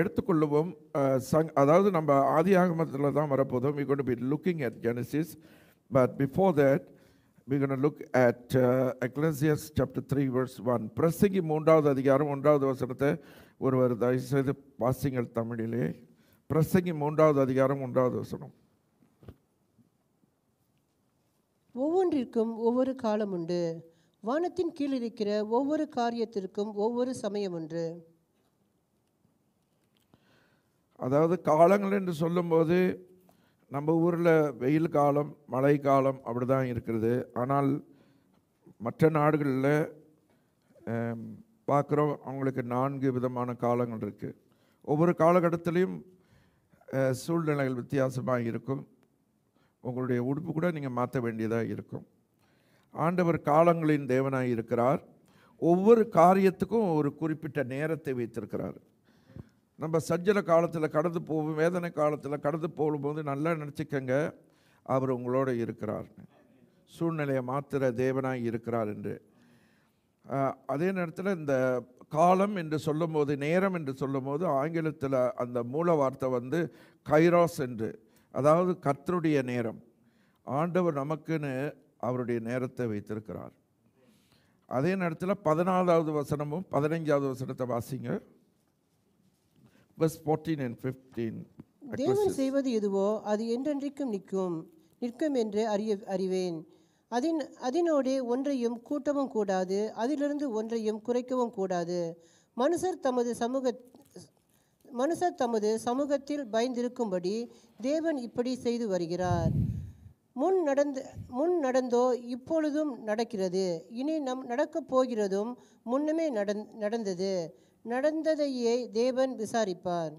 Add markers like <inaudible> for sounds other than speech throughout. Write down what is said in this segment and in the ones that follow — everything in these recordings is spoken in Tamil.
எடுத்துக்கொள்ளுவோம் சங் அதாவது நம்ம ஆதி ஆகமத்தில் தான் வரப்போதும் we gonna be looking at Genesis but before that we gonna look at Ecclesiastes chapter three verse one பிரசங்கி மூன்றாவது அதிகாரம் ஒன்றாவது வசனத்தை ஒருவர் தயவுசெய்து பாசிங்கள் தமிழிலே பிரசங்கி மூன்றாவது அதிகாரம் ஒன்றாவது வசனம் ஒவ்வொன்றிற்கும் ஒவ்வொரு காலம் உண்டு வானத்தின் கீழ் இருக்கிற ஒவ்வொரு காரியத்திற்கும் ஒவ்வொரு சமயம் உண்டு அதாவது காலங்கள் என்று சொல்லும்போது நம்ம ஊரில் வெயில் காலம் மழை காலம் அப்படி தான் இருக்கிறது ஆனால் மற்ற நாடுகளில் பார்க்குறோம் அவங்களுக்கு நான்கு விதமான காலங்கள் இருக்குது ஒவ்வொரு காலகட்டத்திலையும் சூழ்நிலைகள் வித்தியாசமாக இருக்கும் உங்களுடைய உடுப்பு கூட நீங்கள் மாற்ற வேண்டியதாக இருக்கும் ஆண்டவர் காலங்களின் தேவனாக இருக்கிறார் ஒவ்வொரு காரியத்துக்கும் ஒரு குறிப்பிட்ட நேரத்தை வைத்திருக்கிறார் நம்ம சஜ்ஜன காலத்தில் கடந்து போகும் வேதனை காலத்தில் கடந்து போகும்போது நல்லா நினச்சிக்கங்க அவர் உங்களோட இருக்கிறார் சூழ்நிலையை மாத்திர தேவனாக இருக்கிறார் என்று அதே நேரத்தில் இந்த காலம் என்று சொல்லும்போது நேரம் என்று சொல்லும்போது ஆங்கிலத்தில் அந்த மூல வார்த்தை வந்து கைராஸ் என்று அதாவது கர்த்தருடைய நேரம் ஆண்டவர் நமக்குன்னு அவருடைய நேரத்தை வைத்திருக்கிறார் அதே நேரத்தில் பதினாலாவது வசனமும் பதினைஞ்சாவது வசனத்தை வாசிங்க verse 14 and 15. தேவன் செய்வது எதுவோ அது என்றென்றைக்கும் நிற்கும் நிற்கும் என்று அறிய அறிவேன் அதன் அதனோடே ஒன்றையும் கூட்டவும் கூடாது அதிலிருந்து ஒன்றையும் குறைக்கவும் கூடாது மனுஷர் தமது சமூக மனுஷர் தமது சமூகத்தில் பயந்திருக்கும்படி தேவன் இப்படி செய்து வருகிறார் முன் நடந்து முன் நடந்தோ இப்பொழுதும் நடக்கிறது இனி நம் நடக்கப் போகிறதும் முன்னமே நடந் நடந்தது நடந்ததையே தேவன் விசாரிப்பார்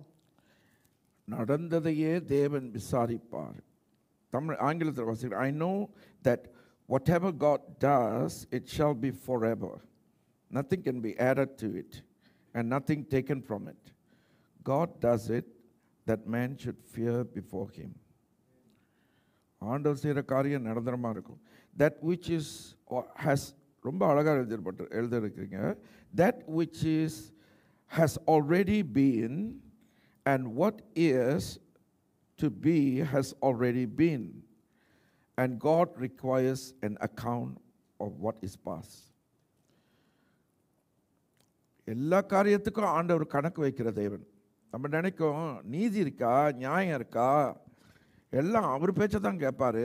நடந்ததையே தேவன் விசாரிப்பார் தமிழ் ஆங்கிலத்தில் வாசிக்கிறேன் I know that whatever God does it shall be forever nothing can be added to it and nothing taken from it God does it that man should fear before him ஆண்டவர் செய்கிற காரியம் நிரந்தரமாக இருக்கும் தட் விச் இஸ் ஹஸ் ரொம்ப அழகாக எழுதிப்பட்டு எழுதியிருக்கிறீங்க that which is has already been, and what is to be has already been. And God requires an account of what is past. எல்லா காரியத்துக்கும் ஆண்டவர் கணக்கு வைக்கிற தேவன் நம்ம நினைக்கும் நீதி இருக்கா நியாயம் இருக்கா எல்லாம் அவர் பேச்சை தான் கேட்பார்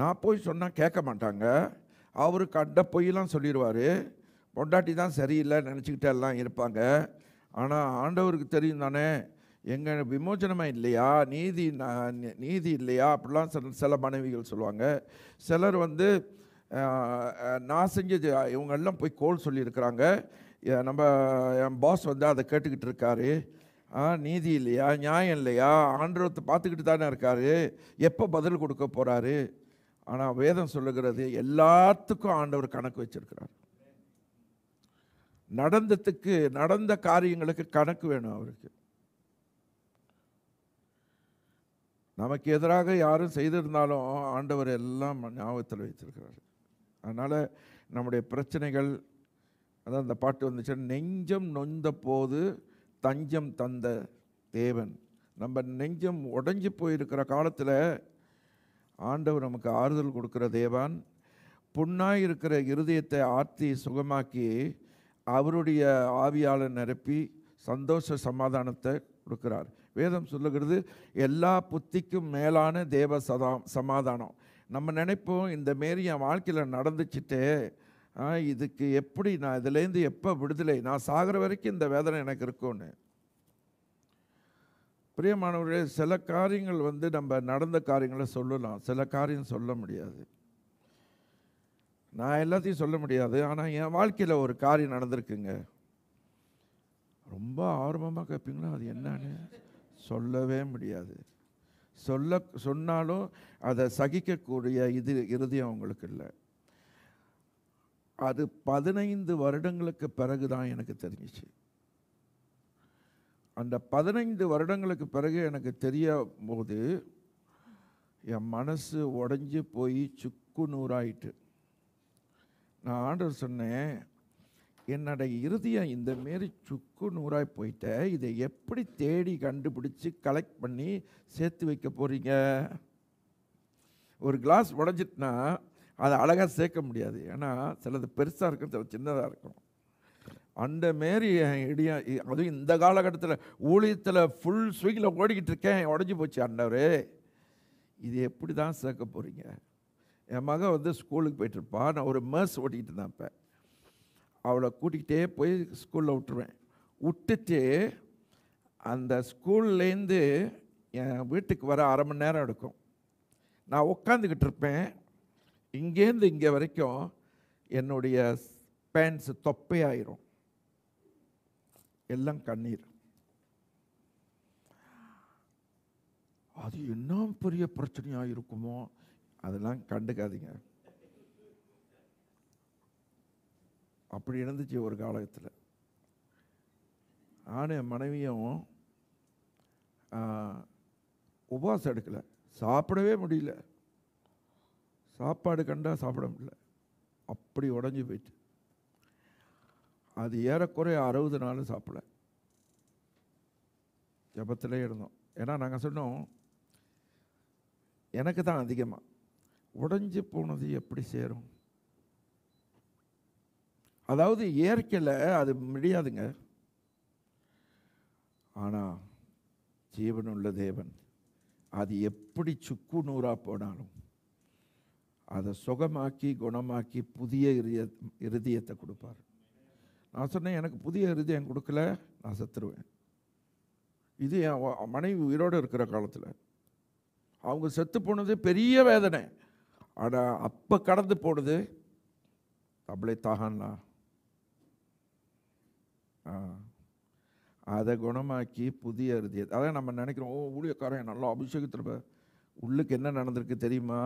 நான் போய் சொன்னால் கேட்க மாட்டாங்க அவர் கண்ட பொய்யெல்லாம் சொல்லிடுவார் பொண்டாட்டி தான் சரியில்லை நினச்சிக்கிட்டே எல்லாம் இருப்பாங்க ஆனால் ஆண்டவருக்கு தெரியும் தானே எங்கள் விமோச்சனமாக இல்லையா நீதி நீதி இல்லையா அப்படிலாம் சில சில மனைவிகள் சொல்லுவாங்க சிலர் வந்து நான் செஞ்சது எல்லாம் போய் கோல் சொல்லியிருக்கிறாங்க நம்ம என் பாஸ் வந்து அதை கேட்டுக்கிட்டு இருக்காரு நீதி இல்லையா நியாயம் இல்லையா ஆண்டவத்தை பார்த்துக்கிட்டு தானே இருக்கார் எப்போ பதில் கொடுக்க போகிறாரு ஆனால் வேதம் சொல்லுகிறது எல்லாத்துக்கும் ஆண்டவர் கணக்கு வச்சுருக்கிறார் நடந்ததுக்கு நடந்த காரியங்களுக்கு கணக்கு வேணும் அவருக்கு நமக்கு எதிராக யாரும் செய்திருந்தாலும் ஆண்டவர் எல்லாம் ஞாபகத்தில் வைத்திருக்கிறார் அதனால் நம்முடைய பிரச்சனைகள் அதான் அந்த பாட்டு வந்துச்சு நெஞ்சம் நொந்த போது தஞ்சம் தந்த தேவன் நம்ம நெஞ்சம் உடஞ்சி போயிருக்கிற காலத்தில் ஆண்டவர் நமக்கு ஆறுதல் கொடுக்குற தேவான் புண்ணாய் இருக்கிற இருதயத்தை ஆற்றி சுகமாக்கி அவருடைய ஆவியாளர் நிரப்பி சந்தோஷ சமாதானத்தை கொடுக்குறார் வேதம் சொல்லுகிறது எல்லா புத்திக்கும் மேலான தேவ சதா சமாதானம் நம்ம நினைப்போம் இந்த மாரி என் வாழ்க்கையில் நடந்துச்சுட்டே இதுக்கு எப்படி நான் இதுலேருந்து எப்போ விடுதலை நான் சாகிற வரைக்கும் இந்த வேதனை எனக்கு இருக்கும்னு பிரியமானவர்களே சில காரியங்கள் வந்து நம்ம நடந்த காரியங்களை சொல்லலாம் சில காரியம் சொல்ல முடியாது நான் எல்லாத்தையும் சொல்ல முடியாது ஆனால் என் வாழ்க்கையில் ஒரு காரியம் நடந்திருக்குங்க ரொம்ப ஆர்வமாக கேட்பீங்களா அது என்னன்னு சொல்லவே முடியாது சொல்ல சொன்னாலும் அதை சகிக்கக்கூடிய இது இறுதியம் அவங்களுக்கு இல்லை அது பதினைந்து வருடங்களுக்கு பிறகு தான் எனக்கு தெரிஞ்சிச்சு அந்த பதினைந்து வருடங்களுக்கு பிறகு எனக்கு தெரிய போது என் மனசு உடஞ்சி போய் சுக்கு நூறாயிட்டு நான் ஆண்டவர் சொன்னேன் என்னுடைய இறுதியாக இந்த மாரி சுக்கு நூறாக போயிட்டேன் இதை எப்படி தேடி கண்டுபிடிச்சி கலெக்ட் பண்ணி சேர்த்து வைக்க போகிறீங்க ஒரு கிளாஸ் உடஞ்சிட்டுனா அதை அழகாக சேர்க்க முடியாது ஏன்னா சிலது பெருசாக இருக்கும் சில சின்னதாக இருக்கும் அந்த மாரி இடியா அதுவும் இந்த காலகட்டத்தில் ஊழியத்தில் ஃபுல் ஸ்விங்கில் ஓடிக்கிட்டு இருக்கேன் உடஞ்சி போச்சு அண்டவரே இது எப்படி தான் சேர்க்க போகிறீங்க என் மகன் வந்து ஸ்கூலுக்கு போயிட்டுருப்பா நான் ஒரு மேர்ஸ் ஓட்டிகிட்டு இருந்தேன் இப்போ அவளை கூட்டிகிட்டே போய் ஸ்கூலில் விட்டுருவேன் விட்டுட்டு அந்த ஸ்கூல்லேருந்து என் வீட்டுக்கு வர அரை மணி நேரம் எடுக்கும் நான் உட்காந்துக்கிட்டு இருப்பேன் இங்கேருந்து இங்கே வரைக்கும் என்னுடைய பேண்ட்ஸு தொப்பையாயிரும் எல்லாம் கண்ணீர் அது என்ன பெரிய பிரச்சனையாக இருக்குமோ அதெல்லாம் கண்டுக்காதீங்க அப்படி இருந்துச்சு ஒரு ஆணு என் மனைவியும் உபவாசம் எடுக்கலை சாப்பிடவே முடியல சாப்பாடு கண்டால் சாப்பிட முடியல அப்படி உடஞ்சி போயிட்டு அது ஏறக்குறைய அறுபது நாள் சாப்பிடல ஜபத்திலே இருந்தோம் ஏன்னா நாங்கள் சொன்னோம் எனக்கு தான் அதிகமாக உடைஞ்சு போனது எப்படி சேரும் அதாவது இயற்கையில் அது முடியாதுங்க ஆனால் ஜீவனுள்ள தேவன் அது எப்படி சுக்கு நூறாக போனாலும் அதை சுகமாக்கி குணமாக்கி புதிய இருதயத்தை கொடுப்பார் நான் சொன்னேன் எனக்கு புதிய இருதயம் கொடுக்கல நான் செத்துருவேன் இது என் மனைவி உயிரோடு இருக்கிற காலத்தில் அவங்க செத்து போனது பெரிய வேதனை ஆனால் அப்போ கடந்து போனது தபலை தாகன்னா ஆ அதை குணமாக்கி புதிய அறுதி அதான் நம்ம நினைக்கிறோம் ஓ ஊழியக்காரன் நல்லா அபிஷேகத்தில் உள்ளுக்கு என்ன நடந்திருக்கு தெரியுமா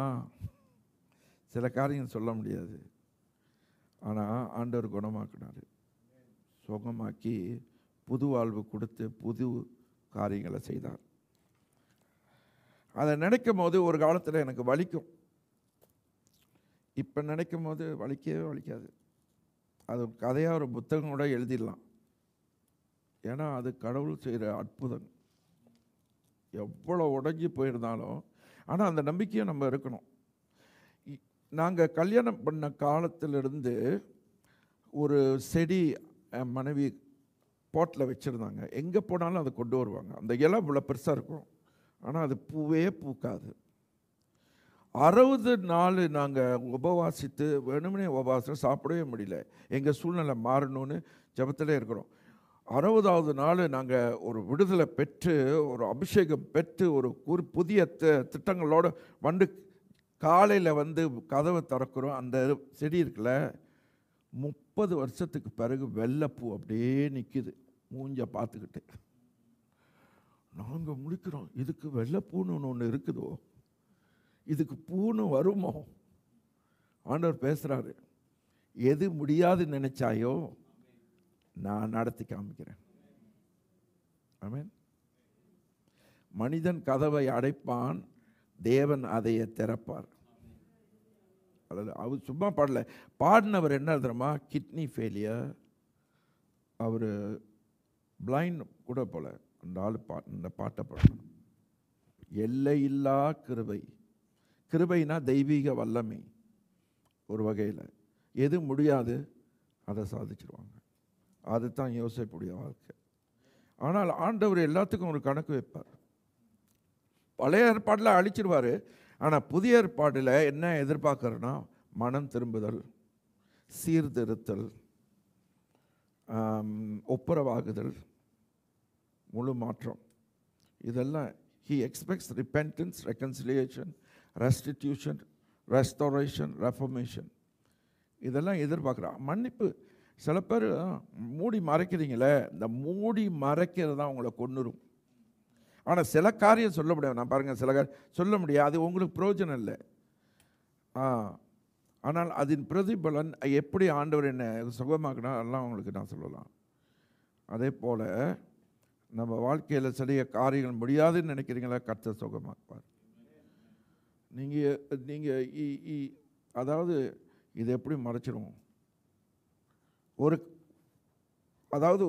சில காரியம் சொல்ல முடியாது ஆனால் ஆண்டவர் குணமாக்கினார் சுகமாக்கி புது வாழ்வு கொடுத்து புது காரியங்களை செய்தார் அதை நினைக்கும் போது ஒரு காலத்தில் எனக்கு வலிக்கும் இப்போ நினைக்கும் போது வலிக்கவே வலிக்காது அது கதையாக ஒரு புத்தகம் கூட எழுதிடலாம் ஏன்னா அது கடவுள் செய்கிற அற்புதம் எவ்வளோ உடஞ்சி போயிருந்தாலும் ஆனால் அந்த நம்பிக்கையை நம்ம இருக்கணும் நாங்கள் கல்யாணம் பண்ண காலத்திலிருந்து ஒரு செடி மனைவி போட்டில் வச்சுருந்தாங்க எங்கே போனாலும் அதை கொண்டு வருவாங்க அந்த இலை இவ்வளோ பெருசாக இருக்கும் ஆனால் அது பூவே பூக்காது அறுபது நாள் நாங்கள் உபவாசித்து வேணும்னே உபவாசம் சாப்பிடவே முடியல எங்கள் சூழ்நிலை மாறணும்னு ஜபத்தில் இருக்கிறோம் அறுபதாவது நாள் நாங்கள் ஒரு விடுதலை பெற்று ஒரு அபிஷேகம் பெற்று ஒரு குறி புதிய த திட்டங்களோடு வந்து காலையில் வந்து கதவை திறக்கிறோம் அந்த செடி இருக்குல்ல முப்பது வருஷத்துக்கு பிறகு வெள்ளப்பூ அப்படியே நிற்கிது மூஞ்ச பார்த்துக்கிட்டு நாங்கள் முடிக்கிறோம் இதுக்கு ஒன்று ஒன்று இருக்குதோ இதுக்கு பூணு வருமோ ஆண்டவர் பேசுகிறாரு எது முடியாது நினச்சாயோ நான் நடத்தி காமிக்கிறேன் ஆமேன் மனிதன் கதவை அடைப்பான் தேவன் அதையே திறப்பார் அல்லது அவர் சும்மா பாடல பாடினவர் என்ன தெரியுமா கிட்னி ஃபெயிலியர் அவர் பிளைண்ட் கூட போல அந்த ஆள் பா இந்த பாட்டை பாடணும் எல்லையில்லா கிருவை கிருபைனா தெய்வீக வல்லமை ஒரு வகையில் எது முடியாது அதை சாதிச்சிருவாங்க அது தான் யோசிக்கக்கூடிய வாழ்க்கை ஆனால் ஆண்டவர் எல்லாத்துக்கும் ஒரு கணக்கு வைப்பார் பழைய ஏற்பாடில் அழிச்சிருவார் ஆனால் புதிய ஏற்பாட்டில் என்ன எதிர்பார்க்குறேன்னா மனம் திரும்புதல் சீர்திருத்தல் ஒப்புரவாகுதல் முழு மாற்றம் இதெல்லாம் he expects repentance reconciliation restitution restoration reformation இதெல்லாம் எதிர்பார்க்குறான் மன்னிப்பு சில பேர் மூடி மறைக்கிறீங்களே இந்த மூடி மறைக்கிறது தான் உங்களை கொண்டுரும் ஆனால் சில காரியம் சொல்ல முடியாது நான் பாருங்கள் சில கார் சொல்ல முடியாது அது உங்களுக்கு பிரயோஜனம் இல்லை ஆனால் அதன் பிரதிபலன் எப்படி ஆண்டவர் என்னை சுகமாக்கினா எல்லாம் உங்களுக்கு நான் சொல்லலாம் அதே போல் நம்ம வாழ்க்கையில் சரிய காரியங்கள் முடியாதுன்னு நினைக்கிறீங்களா கர்த்த சுகமாக்குவார் நீங்கள் நீங்கள் அதாவது இது எப்படி மறைச்சிடும் ஒரு அதாவது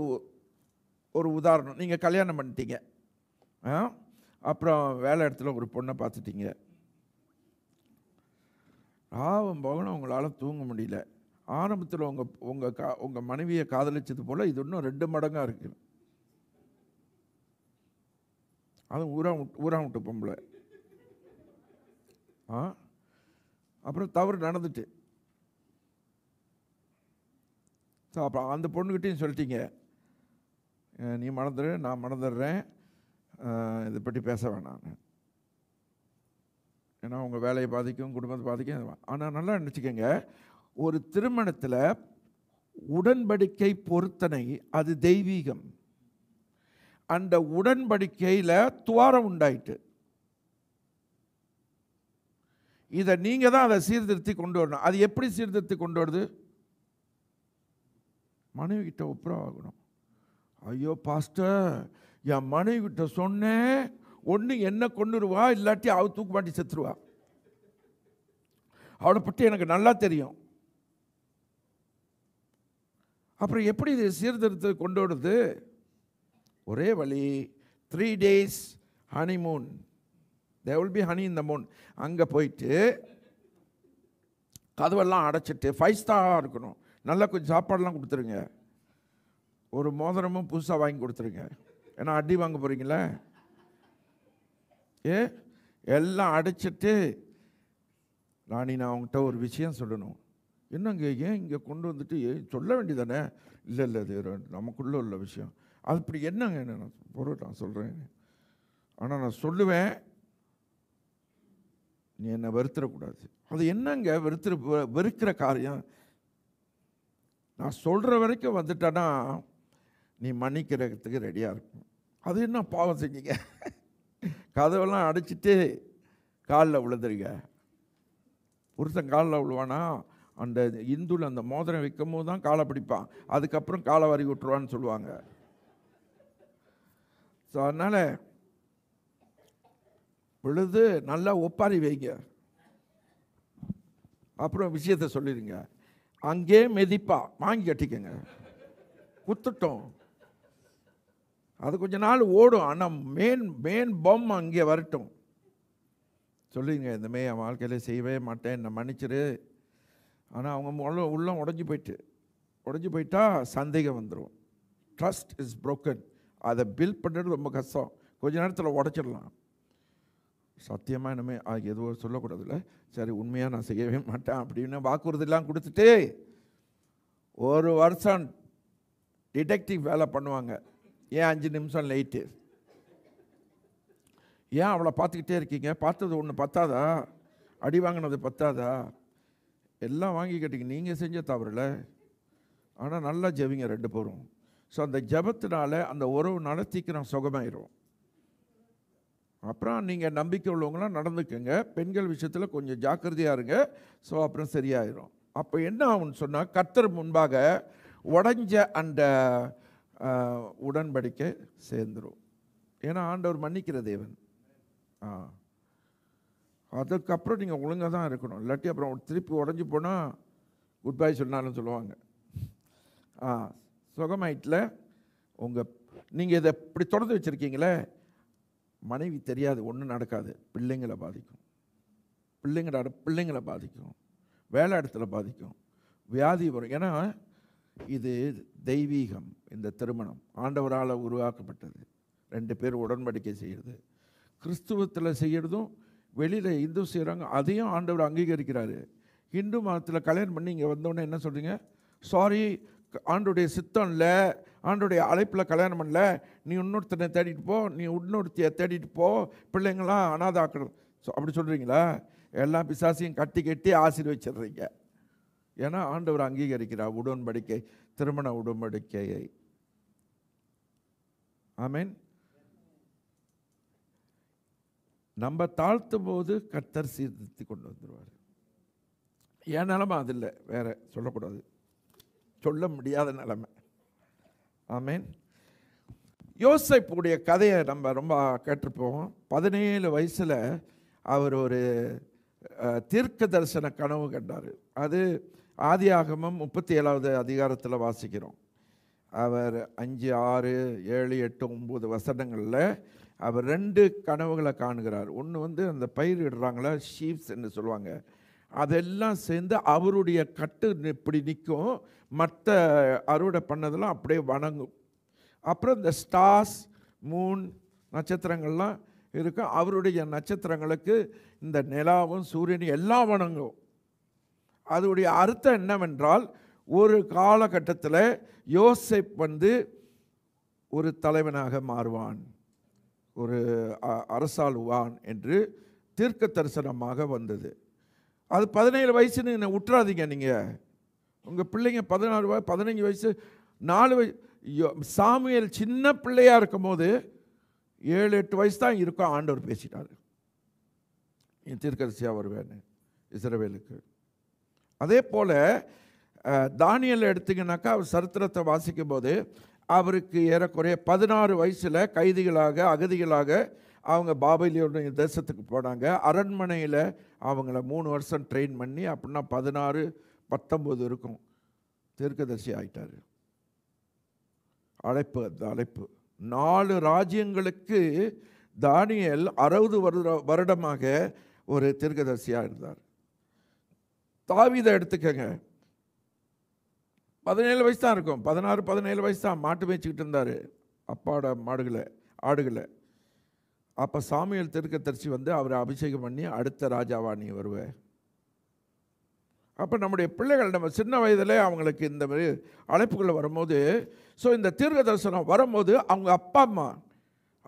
ஒரு உதாரணம் நீங்கள் கல்யாணம் பண்ணிட்டீங்க அப்புறம் வேலை இடத்துல ஒரு பொண்ணை பார்த்துட்டீங்க ராவம் போகணும் உங்களால் தூங்க முடியல ஆரம்பத்தில் உங்கள் உங்கள் கா உங்கள் மனைவியை காதலிச்சது போல் இது இன்னும் ரெண்டு மடங்காக இருக்குது அதுவும் ஊரா ஊரா விட்டு பொம்பளை ஆ அப்புறம் தவறு நடந்துட்டு ஸோ அப்போ அந்த பொண்ணுக்கிட்டையும் சொல்லிட்டீங்க நீ மறந்துடு நான் மறந்துடுறேன் இதை பற்றி பேச வேணாம் ஏன்னா உங்கள் வேலையை பாதிக்கும் குடும்பத்தை பாதிக்கும் ஆனால் நல்லா நினச்சிக்கோங்க ஒரு திருமணத்தில் உடன்படிக்கை பொருத்தனை அது தெய்வீகம் அந்த உடன்படிக்கையில் துவாரம் உண்டாயிட்டு இதை நீங்கள் தான் அதை சீர்திருத்தி கொண்டு வரணும் அது எப்படி சீர்திருத்தி கொண்டு வருது மனைவி மனைவிக்கிட்ட ஒப்புரவாகணும் ஐயோ பாஸ்டர் என் மனைவி கிட்ட சொன்னேன் ஒன்று என்ன கொண்டுருவா இல்லாட்டி அவள் தூக்கு மாட்டி செத்துருவா அவளை பற்றி எனக்கு நல்லா தெரியும் அப்புறம் எப்படி இது சீர்திருத்த கொண்டு வருது ஒரே வழி three days honeymoon they will be honey இந்த மூன் அங்கே போயிட்டு கதவெல்லாம் அடைச்சிட்டு ஃபைவ் ஸ்டாராக இருக்கணும் நல்லா கொஞ்சம் சாப்பாடெல்லாம் கொடுத்துருங்க ஒரு மோதிரமும் புதுசாக வாங்கி கொடுத்துருங்க ஏன்னா அடி வாங்க போகிறீங்களே ஏ எல்லாம் அடைச்சிட்டு ராணி நான் அவங்ககிட்ட ஒரு விஷயம் சொல்லணும் என்னங்க ஏன் இங்கே கொண்டு வந்துட்டு சொல்ல வேண்டியதானே இல்லை இல்லை இது நமக்குள்ளே உள்ள விஷயம் அது இப்படி என்னங்க என்ன நான் பொருள் நான் சொல்கிறேன் ஆனால் நான் சொல்லுவேன் நீ என்னை வெறுத்துடக்கூடாது அது என்னங்க வெறுத்து வெறுக்கிற காரியம் நான் சொல்கிற வரைக்கும் வந்துட்டேன்னா நீ மன்னிக்கிறதுக்கு ரெடியாக இருக்கும் அது என்ன பாவம் செஞ்சீங்க கதவெல்லாம் அடைச்சிட்டு காலில் விழுந்துருங்க புருஷன் காலில் விழுவானா அந்த இந்துல அந்த மோதிரம் வைக்கும் போது தான் காலை பிடிப்பான் அதுக்கப்புறம் காலை வரி விட்டுருவான்னு சொல்லுவாங்க ஸோ அதனால் விழுது நல்லா ஒப்பாரி வைங்க அப்புறம் விஷயத்தை சொல்லிடுங்க அங்கே மெதிப்பா வாங்கி கட்டிக்கங்க குத்துட்டோம் அது கொஞ்ச நாள் ஓடும் ஆனால் மேன் மேன் பம் அங்கே வரட்டும் இந்த இந்தமே என் வாழ்க்கையில் செய்யவே மாட்டேன் என்னை மன்னிச்சிரு ஆனால் அவங்க உள்ளம் உடஞ்சி போயிட்டு உடஞ்சி போயிட்டா சந்தேகம் வந்துடும் ட்ரஸ்ட் இஸ் ப்ரோக்கன் அதை பில்ட் பண்ணுறது ரொம்ப கஷ்டம் கொஞ்ச நேரத்தில் உடச்சிடலாம் சத்தியமாக இனிமேல் ஆகி எதுவும் சொல்லக்கூடாதுல்ல சரி உண்மையாக நான் செய்யவே மாட்டேன் அப்படின்னு வாக்குறுதிலாம் கொடுத்துட்டு ஒரு வருஷம் டிடெக்டிவ் வேலை பண்ணுவாங்க ஏன் அஞ்சு நிமிஷம் லைட்டு ஏன் அவளை பார்த்துக்கிட்டே இருக்கீங்க பார்த்தது ஒன்று பத்தாதா அடி வாங்கினது பத்தாதா எல்லாம் வாங்கி கேட்டிங்க நீங்கள் செஞ்ச தவறில் ஆனால் நல்லா ஜெவிங்க ரெண்டு பேரும் ஸோ அந்த ஜபத்தினால அந்த உறவு சீக்கிரம் சுகமாயிரும் அப்புறம் நீங்கள் நம்பிக்கை உள்ளவங்களாம் நடந்துக்கங்க பெண்கள் விஷயத்தில் கொஞ்சம் ஜாக்கிரதையாக இருங்க ஸோ அப்புறம் சரியாயிடும் அப்போ என்ன ஆகும்னு சொன்னால் கத்தர் முன்பாக உடஞ்ச அந்த உடன்படிக்கை சேர்ந்துடும் ஏன்னா ஆண்டவர் மன்னிக்கிற தேவன் ஆ அதுக்கப்புறம் நீங்கள் ஒழுங்காக தான் இருக்கணும் இல்லாட்டி அப்புறம் திருப்பி உடஞ்சி போனால் குட் பை சொன்னாலும் சொல்லுவாங்க ஆ சுகமாயிட்டில் உங்கள் நீங்கள் இதை இப்படி தொடர்ந்து வச்சுருக்கீங்களே மனைவி தெரியாது ஒன்றும் நடக்காது பிள்ளைங்களை பாதிக்கும் பிள்ளைங்களோட பிள்ளைங்களை பாதிக்கும் வேலை இடத்துல பாதிக்கும் வியாதி வரும் ஏன்னா இது தெய்வீகம் இந்த திருமணம் ஆண்டவரால் உருவாக்கப்பட்டது ரெண்டு பேர் உடன்படிக்கை செய்கிறது கிறிஸ்துவத்தில் செய்கிறதும் வெளியில் இந்து செய்கிறாங்க அதையும் ஆண்டவர் அங்கீகரிக்கிறாரு ஹிந்து மதத்தில் கல்யாணம் பண்ணி இங்கே வந்தோடனே என்ன சொல்கிறீங்க சாரி ஆண்டுடைய சித்தம் இல்லை ஆண்டுடைய அழைப்பில் கல்யாணம் பண்ணல நீ இன்னொருத்தனை தேடிட்டு போ நீ இன்னொருத்தியை தேடிட்டு போ பிள்ளைங்களாம் அனாதை ஸோ அப்படி சொல்கிறீங்களா எல்லா பிசாசியும் கட்டி கட்டி ஆசீர்வச்சிடுறீங்க ஏன்னா ஆண்டவர் அங்கீகரிக்கிறார் உடன்படிக்கை திருமண உடன்படிக்கையை ஆமீன் நம்ம தாழ்த்தும் போது கத்தர் சீர்திருத்தி கொண்டு வந்துடுவார் ஏன் நிலமை அது இல்லை வேறு சொல்லக்கூடாது சொல்ல முடியாத நிலமை ஆமேன் யோசைப்புடைய கதையை நம்ம ரொம்ப கேட்டிருப்போம் பதினேழு வயசில் அவர் ஒரு தீர்க்க தரிசன கனவு கண்டார் அது ஆதி ஆகமம் முப்பத்தி ஏழாவது அதிகாரத்தில் வாசிக்கிறோம் அவர் அஞ்சு ஆறு ஏழு எட்டு ஒம்பது வசனங்களில் அவர் ரெண்டு கனவுகளை காணுகிறார் ஒன்று வந்து அந்த பயிர் இடுறாங்களா ஷீப்ஸ் என்று சொல்லுவாங்க அதெல்லாம் சேர்ந்து அவருடைய கட்டு இப்படி நிற்கும் மற்ற அறுவடை பண்ணதெல்லாம் அப்படியே வணங்கும் அப்புறம் இந்த ஸ்டார்ஸ் மூன் நட்சத்திரங்கள்லாம் இருக்கும் அவருடைய நட்சத்திரங்களுக்கு இந்த நிலாவும் சூரியனும் எல்லாம் வணங்கும் அதோடைய அர்த்தம் என்னவென்றால் ஒரு காலகட்டத்தில் யோசைப் வந்து ஒரு தலைவனாக மாறுவான் ஒரு அரசாளுவான் என்று தீர்க்க தரிசனமாக வந்தது அது பதினேழு வயசுன்னு என்னை விட்டுறாதீங்க நீங்கள் உங்கள் பிள்ளைங்க பதினாறு வயசு பதினஞ்சு வயசு நாலு வயசு சாமியல் சின்ன பிள்ளையாக இருக்கும்போது ஏழு எட்டு வயசு தான் இருக்கும் ஆண்டவர் பேசிட்டார் என் தீர்க்கரசியாக வருவேன் இஸ்ரவேலுக்கு அதே போல் தானியல் எடுத்திங்கனாக்கா அவர் சரித்திரத்தை வாசிக்கும் போது அவருக்கு ஏறக்குறைய பதினாறு வயசில் கைதிகளாக அகதிகளாக அவங்க பாபிலியோடைய தேசத்துக்கு போனாங்க அரண்மனையில் அவங்கள மூணு வருஷம் ட்ரெயின் பண்ணி அப்படின்னா பதினாறு பத்தொம்போது இருக்கும் தீர்க்கதரிசி ஆகிட்டார் அழைப்பு அந்த அழைப்பு நாலு ராஜ்யங்களுக்கு தானியல் அறுபது வருட வருடமாக ஒரு தீர்க்கதரிசியாக இருந்தார் தாவித எடுத்துக்கங்க பதினேழு வயசு தான் இருக்கும் பதினாறு பதினேழு வயசு தான் மாட்டு மேய்ச்சிக்கிட்டு இருந்தார் அப்பாட மாடுகளை ஆடுகளை அப்போ சாமியல் திருக்க தரிசி வந்து அவரை அபிஷேகம் பண்ணி அடுத்த ராஜாவா நீ அப்போ நம்முடைய பிள்ளைகள் நம்ம சின்ன வயதிலே அவங்களுக்கு இந்த மாதிரி அழைப்புகள் வரும்போது ஸோ இந்த தீர்க்க தரிசனம் வரும்போது அவங்க அப்பா அம்மா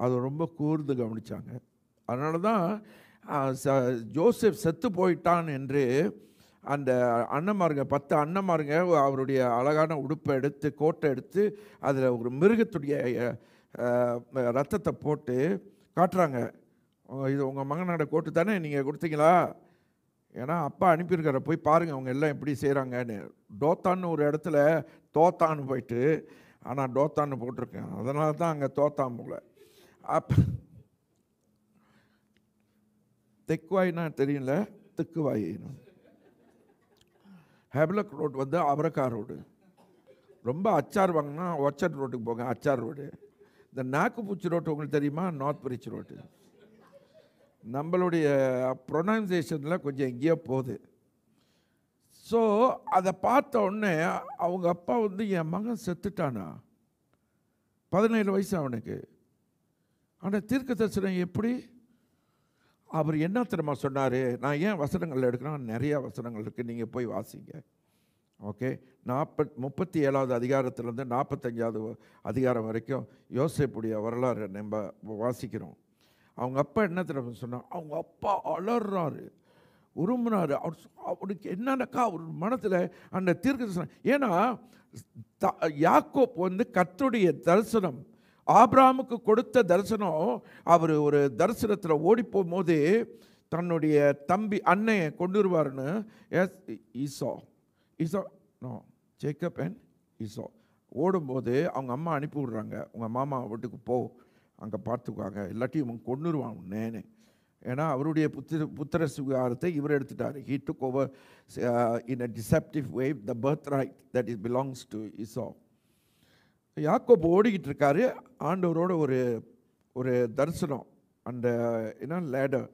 அதை ரொம்ப கூர்ந்து கவனித்தாங்க அதனால தான் ச ஜோசப் செத்து போயிட்டான் என்று அந்த அண்ணன்மாருங்க பத்து அண்ணமாருங்க அவருடைய அழகான உடுப்பை எடுத்து கோட்டை எடுத்து அதில் ஒரு மிருகத்துடைய ரத்தத்தை போட்டு காட்டுறாங்க இது உங்கள் மகனோட கோட்டு தானே நீங்கள் கொடுத்தீங்களா ஏன்னா அப்பா அனுப்பியிருக்கிற போய் பாருங்கள் அவங்க எல்லாம் எப்படி செய்கிறாங்கன்னு டோத்தான்னு ஒரு இடத்துல தோத்தான்னு போயிட்டு ஆனால் டோத்தான்னு போட்டிருக்கேன் அதனால தான் அங்கே தோத்தான் போல அப் தெக்குவாயின்னா தெரியல தெக்குவாய் ஹெப்லக் ரோட் வந்து அவரக்கா ரோடு ரொம்ப அச்சார் வாங்கினா ஒச்சர் ரோட்டுக்கு போங்க அச்சார் ரோடு இந்த நாக்குப்பூச்சி ரோட்டு உங்களுக்கு தெரியுமா நார்த் பிரிச் ரோட்டு நம்மளுடைய ப்ரொனன்சியேஷனில் கொஞ்சம் எங்கேயோ போகுது ஸோ அதை பார்த்த உடனே அவங்க அப்பா வந்து என் மகன் செத்துட்டானா பதினேழு வயசு அவனுக்கு ஆனால் தீர்க்க தரிசனம் எப்படி அவர் என்ன தெரியுமா சொன்னார் நான் ஏன் வசனங்கள் எடுக்கிறேன் நிறையா வசனங்கள் இருக்குது நீங்கள் போய் வாசிங்க ஓகே நாற்பத் முப்பத்தி ஏழாவது அதிகாரத்திலேருந்து நாற்பத்தஞ்சாவது அதிகாரம் வரைக்கும் யோசிப்புடைய வரலாறு நம்ம வாசிக்கிறோம் அவங்க அப்பா என்ன தெரியும் சொன்னால் அவங்க அப்பா அலறாரு உருமுனார் அவர் அவனுக்கு என்னென்னக்கா அவர் மனத்தில் அந்த தீர்க்க தரிசனம் ஏன்னா த யாக்கோப் வந்து கத்துடைய தரிசனம் ஆப்ராமுக்கு கொடுத்த தரிசனம் அவர் ஒரு தரிசனத்தில் ஓடி போகும்போது தன்னுடைய தம்பி அன்னையை கொண்டு வருவார்னு yes Esau Esau no Jacob and Esau ஓடும்போது அவங்க அம்மா அனுப்பி விட்றாங்க உங்கள் மாமா வீட்டுக்கு போ அங்கே பார்த்துக்குவாங்க எல்லாத்தையும் இவங்க கொண்டுருவான் உன்னேன்னு ஏன்னா அவருடைய புத்திர புத்திர சுகாரத்தை இவர் எடுத்துட்டார் he took over in a deceptive way the birthright that is belongs to Esau யாக்கோப் ஓடிக்கிட்டு இருக்காரு ஆண்டவரோட ஒரு ஒரு தரிசனம் அந்த என்ன லேடர்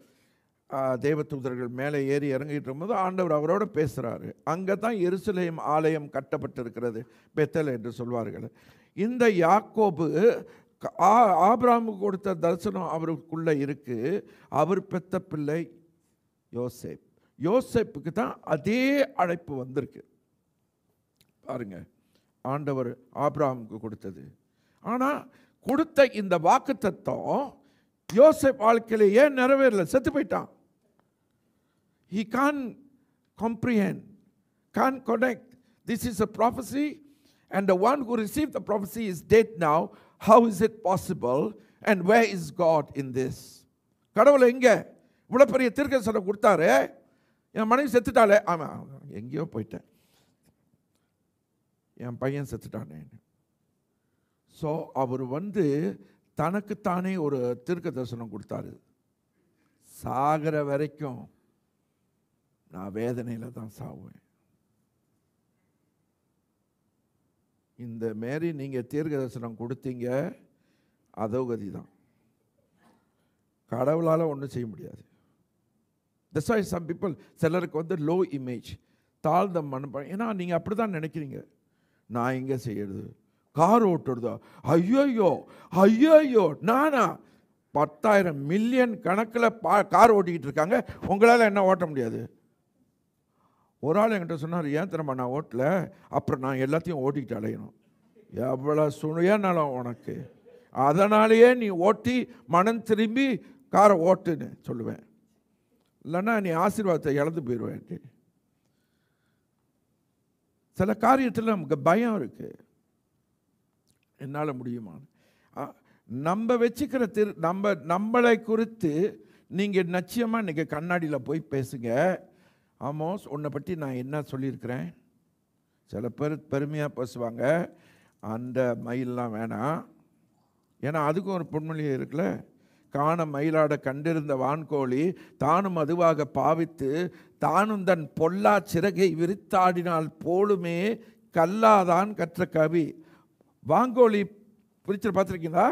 தேவ தூதர்கள் மேலே ஏறி இறங்கிட்டு இருக்கும்போது ஆண்டவர் அவரோட பேசுகிறாரு அங்கே தான் எருசலேம் ஆலயம் கட்டப்பட்டிருக்கிறது பெத்தல் என்று சொல்வார்கள் இந்த யாக்கோபு ஆபிராமுக்கு கொடுத்த தரிசனம் அவருக்குள்ளே இருக்குது அவர் பெத்த பிள்ளை யோசேப் யோசேப்புக்கு தான் அதே அழைப்பு வந்திருக்கு பாருங்க ஆண்டவர் ஆபிராமுக்கு கொடுத்தது ஆனால் கொடுத்த இந்த வாக்கு தத்துவம் யோசேப் வாழ்க்கையில் ஏன் நிறைவேறல செத்து போயிட்டான் He can't comprehend, can't connect. This is a prophecy, and the one who received the prophecy is dead now. How is it possible? And where is God in this? கடவுள் எங்கே இவ்வளோ பெரிய தீர்க்கசனை கொடுத்தாரு என் மனைவி செத்துட்டாளே ஆமாம் எங்கேயோ போயிட்டேன் என் பையன் செத்துட்டானே ஸோ அவர் வந்து தனக்குத்தானே ஒரு தீர்க்க தரிசனம் கொடுத்தாரு சாகிற வரைக்கும் நான் வேதனையில் தான் சாவேன் இந்த மாரி நீங்கள் தீர்க்க தரிசனம் கொடுத்தீங்க அதோகதி தான் கடவுளால் ஒன்றும் செய்ய முடியாது தட்ஸ் வாய் சம் பீப்புள் சிலருக்கு வந்து லோ இமேஜ் தாழ்ந்த மண் ஏன்னா நீங்கள் அப்படி தான் நினைக்கிறீங்க நான் எங்கே செய்யறது கார் ஓட்டுறதோ ஐயோயோ ஐயோயோ நானா பத்தாயிரம் மில்லியன் கணக்கில் பா கார் ஓட்டிக்கிட்டு இருக்காங்க உங்களால் என்ன ஓட்ட முடியாது ஒரு ஆள் என்கிட்ட சொன்னார் ஏன் திரும்ப நான் ஓட்டல அப்புறம் நான் எல்லாத்தையும் ஓட்டிக்கிட்டு அலையணும் எவ்வளோ சுனையானாலும் உனக்கு அதனாலேயே நீ ஓட்டி மனம் திரும்பி காரை ஓட்டுன்னு சொல்லுவேன் இல்லைன்னா நீ ஆசீர்வாதத்தை இழந்து போயிடுவேன் சில காரியத்தில் நமக்கு பயம் இருக்குது என்னால் முடியுமா நம்ம வச்சுக்கிற திரு நம்ம நம்மளை குறித்து நீங்கள் நிச்சயமாக இன்றைக்கி கண்ணாடியில் போய் பேசுங்க ஆமோஸ் உன்னை பற்றி நான் என்ன சொல்லியிருக்கிறேன் சில பேர் பெருமையாக பேசுவாங்க அந்த மயிலெலாம் வேணாம் ஏன்னா அதுக்கும் ஒரு பொன்மொழியே இருக்குல்ல காண மயிலாட கண்டிருந்த வான்கோழி தானும் அதுவாக பாவித்து தானும் தன் பொல்லா சிறகை விரித்தாடினால் போலுமே கல்லாதான் கற்ற கவி வாங்கோழி பிரிச்சு பார்த்துருக்கீங்களா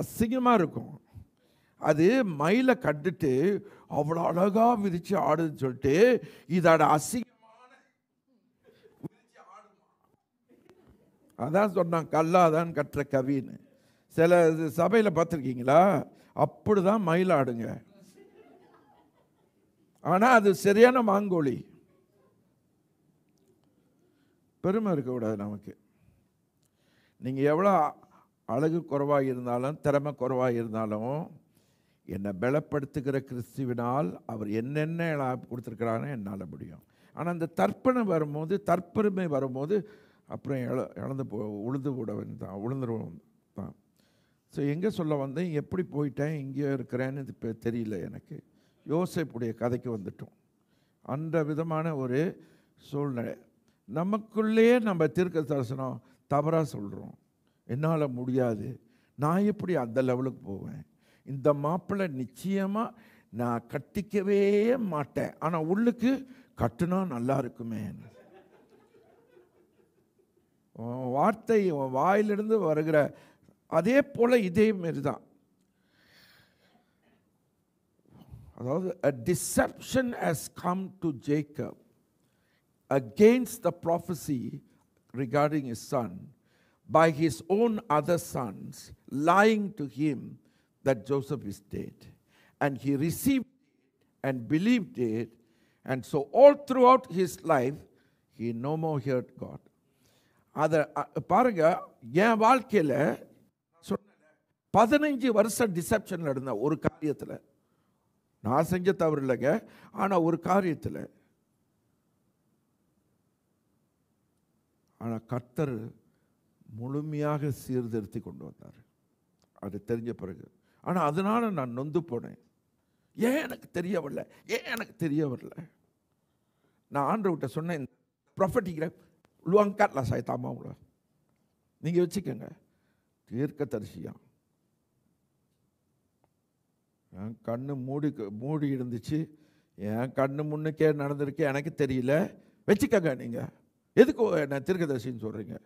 அசிங்கமாக இருக்கும் அது மயிலை கண்டுட்டு அவ்வளோ அழகாக விரித்து ஆடுன்னு சொல்லிட்டு இதோட அசிங்கமான அதான் சொன்னான் கல்லாதான் கற்ற கவின்னு சில சபையில் பார்த்துருக்கீங்களா அப்படி தான் மயிலாடுங்க ஆனால் அது சரியான மாங்கோழி பெருமை இருக்கக்கூடாது நமக்கு நீங்கள் எவ்வளோ அழகு குறைவாக இருந்தாலும் திறமை குறைவாக இருந்தாலும் என்னை பலப்படுத்துகிற கிறிஸ்துவினால் அவர் என்னென்ன கொடுத்துருக்குறாருன்னு என்னால் முடியும் ஆனால் அந்த தர்ப்பணை வரும்போது தற்பெருமை வரும்போது அப்புறம் இழ இழந்து போ உழுந்து விடவன் தான் உளுந்துருவன் தான் ஸோ எங்கே சொல்ல வந்தேன் எப்படி போயிட்டேன் எங்கேயோ இருக்கிறேன்னு இப்போ தெரியல எனக்கு யோசிப்புடைய கதைக்கு வந்துட்டோம் அந்த விதமான ஒரு சூழ்நிலை நமக்குள்ளேயே நம்ம தீர்க்க தரிசனம் தவறாக சொல்கிறோம் என்னால் முடியாது நான் எப்படி அந்த லெவலுக்கு போவேன் இந்த மாப்பிள்ளை நிச்சயமாக நான் கட்டிக்கவே மாட்டேன் ஆனால் உள்ளுக்கு கட்டுனா நல்லா இருக்குமே வார்த்தை வாயிலிருந்து வருகிற அதே போல் இதே மாரி தான் அதாவது a deception has come to Jacob against the prophecy regarding his son by his own other sons lying to him that Joseph is dead. And he received it and believed it. And so, all throughout his life, he no more heard God. அதை uh, பாருங்க என் வாழ்க்கையில் சொன்ன பதினஞ்சு வருஷம் டிசப்ஷனில் இருந்தேன் ஒரு காரியத்தில் நான் செஞ்ச தவறு இல்லைங்க ஆனால் ஒரு காரியத்தில் ஆனால் கர்த்தர் முழுமையாக சீர்திருத்தி கொண்டு வந்தார் அது தெரிஞ்ச பிறகு ஆனால் அதனால் நான் நொந்து போனேன் ஏன் எனக்கு தெரிய வரல ஏன் எனக்கு தெரிய வரல நான் ஆண்டவர்கிட்ட சொன்னேன் ப்ரொஃபட்டிக்கிற லுவாங் காட்லா சாய்த்தாமா உங்களை நீங்கள் வச்சுக்கோங்க தீர்க்க தீர்க்கதரிசியா என் கண்ணு மூடி மூடி இருந்துச்சு என் கண்ணு முன்னுக்கே நடந்திருக்கு எனக்கு தெரியல வச்சுக்கோங்க நீங்கள் எதுக்கு என்ன தீர்க்கதரிசின்னு சொல்கிறீங்க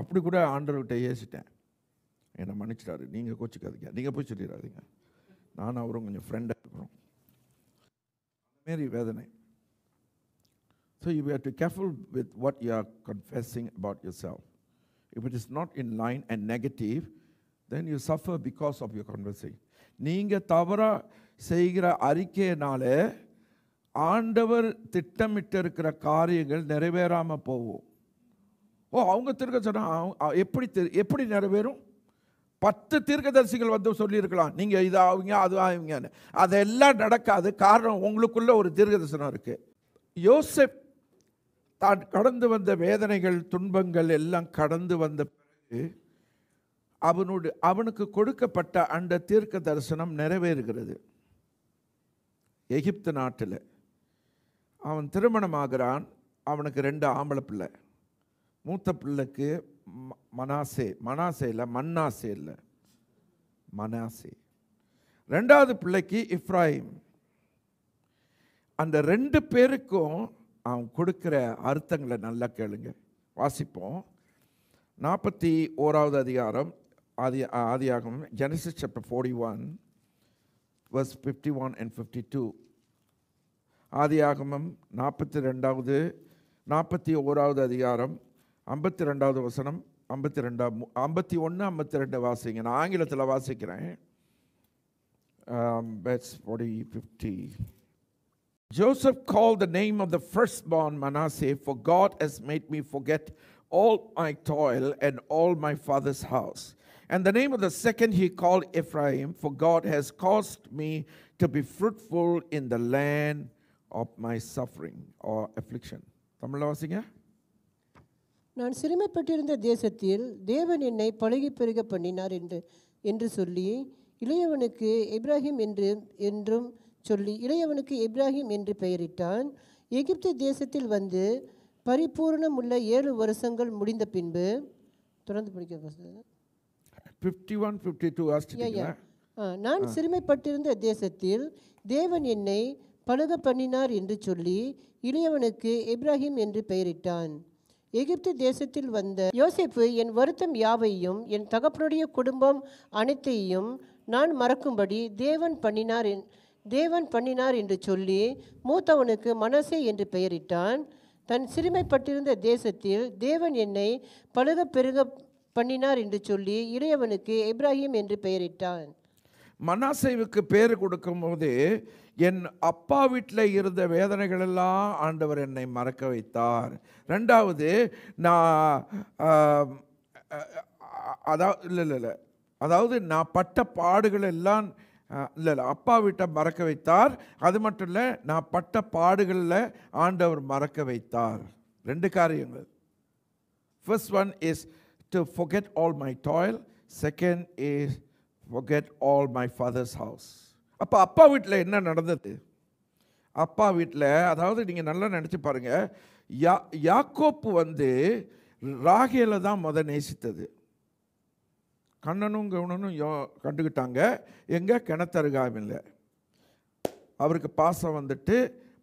அப்படி கூட ஆண்டவர்கிட்ட ஏசிட்டேன் என்னை மன்னிச்சிட்டாரு நீங்கள் கோச்சிக்காதீங்க நீங்கள் போய் சொல்லிடாதீங்க நானும் அவரும் கொஞ்சம் ஃப்ரெண்டாக இருக்கிறோம் அந்தமாரி வேதனை so you have to careful with what you are confessing about yourself if it is not in line and negative then you suffer because of your conversing நீங்கள் தவறாக செய்கிற அறிக்கையினால ஆண்டவர் திட்டமிட்டு இருக்கிற காரியங்கள் நிறைவேறாமல் போவோம் ஓ அவங்க திருக்க சொன்னால் எப்படி தெரி எப்படி நிறைவேறும் பத்து தீர்க்கதரிசிகள் வந்து சொல்லியிருக்கலாம் நீங்கள் இது அவங்க அது அவங்கன்னு அதெல்லாம் நடக்காது காரணம் உங்களுக்குள்ளே ஒரு தீர்க்கதரிசனம் இருக்குது யோசப் தான் கடந்து வந்த வேதனைகள் துன்பங்கள் எல்லாம் கடந்து வந்த பிறகு அவனோடு அவனுக்கு கொடுக்கப்பட்ட அந்த தீர்க்க தரிசனம் நிறைவேறுகிறது எகிப்து நாட்டில் அவன் திருமணமாகிறான் அவனுக்கு ரெண்டு ஆம்பளை பிள்ளை மூத்த பிள்ளைக்கு மனாசே மனாசே இல்லை மன்னாசே இல்லை மனாசே ரெண்டாவது பிள்ளைக்கு இப்ராஹிம் அந்த ரெண்டு பேருக்கும் அவன் கொடுக்குற அர்த்தங்களை நல்லா கேளுங்க வாசிப்போம் நாற்பத்தி ஓராவது அதிகாரம் ஆதி ஆதியாகம் Genesis chapter forty one verse fifty one and fifty two ஆதியாகமம் நாற்பத்தி ரெண்டாவது நாற்பத்தி ஓராவது அதிகாரம் ஐம்பத்தி ரெண்டாவது வசனம் ஐம்பத்தி ரெண்டாம் ஐம்பத்தி ஒன்று ஐம்பத்தி ரெண்டு வாசிங்க நான் ஆங்கிலத்தில் வாசிக்கிறேன் பேட்ஸ் forty fifty Joseph called the name of the firstborn Manasseh, for God has made me forget all my toil and all my father's house. And the name of the second he called Ephraim, for God has caused me to be fruitful in the land of my suffering or affliction. Tamil நான் சிறுமைப்பட்டிருந்த தேசத்தில் தேவன் என்னை பழகி பெருக பண்ணினார் என்று என்று சொல்லி இளையவனுக்கு இப்ராஹிம் என்று என்றும் சொல்லி இளையவனுக்கு இப்ராஹிம் என்று பெயரிட்டான் எகிப்து தேசத்தில் வந்து பரிபூர்ணம் உள்ள ஏழு வருஷங்கள் முடிந்த பின்பு தொடர்ந்து படிக்க நான் சிறுமைப்பட்டிருந்த தேசத்தில் தேவன் என்னை பழக பண்ணினார் என்று சொல்லி இளையவனுக்கு இப்ராஹிம் என்று பெயரிட்டான் எகிப்து தேசத்தில் வந்த யோசிப்பு என் வருத்தம் யாவையும் என் தகப்பனுடைய குடும்பம் அனைத்தையும் நான் மறக்கும்படி தேவன் பண்ணினார் தேவன் பண்ணினார் என்று சொல்லி மூத்தவனுக்கு மனசே என்று பெயரிட்டான் தன் சிறுமைப்பட்டிருந்த தேசத்தில் தேவன் என்னை பழுக பெருக பண்ணினார் என்று சொல்லி இளையவனுக்கு இப்ராஹிம் என்று பெயரிட்டான் மனாசைவுக்கு பேர் கொடுக்கும்போது என் அப்பா வீட்டில் இருந்த வேதனைகளெல்லாம் ஆண்டவர் என்னை மறக்க வைத்தார் ரெண்டாவது நான் அதாவது இல்லை இல்லை இல்லை அதாவது நான் பட்ட பாடுகள் எல்லாம் இல்லை இல்லை அப்பா வீட்டை மறக்க வைத்தார் அது மட்டும் இல்லை நான் பட்ட பாடுகளில் ஆண்டவர் மறக்க வைத்தார் ரெண்டு காரியங்கள் first one is to forget all my toil second is get all my father's house அப்போ அப்பா வீட்டில் என்ன நடந்தது அப்பா வீட்டில் அதாவது நீங்கள் நல்லா நினச்சி பாருங்கள் யா யாக்கோப்பு வந்து ராகேல தான் முத நேசித்தது கண்ணனும் கவுனனும் யோ கண்டுக்கிட்டாங்க எங்கே கிணத்தருகாமில்லை அவருக்கு பாசம் வந்துட்டு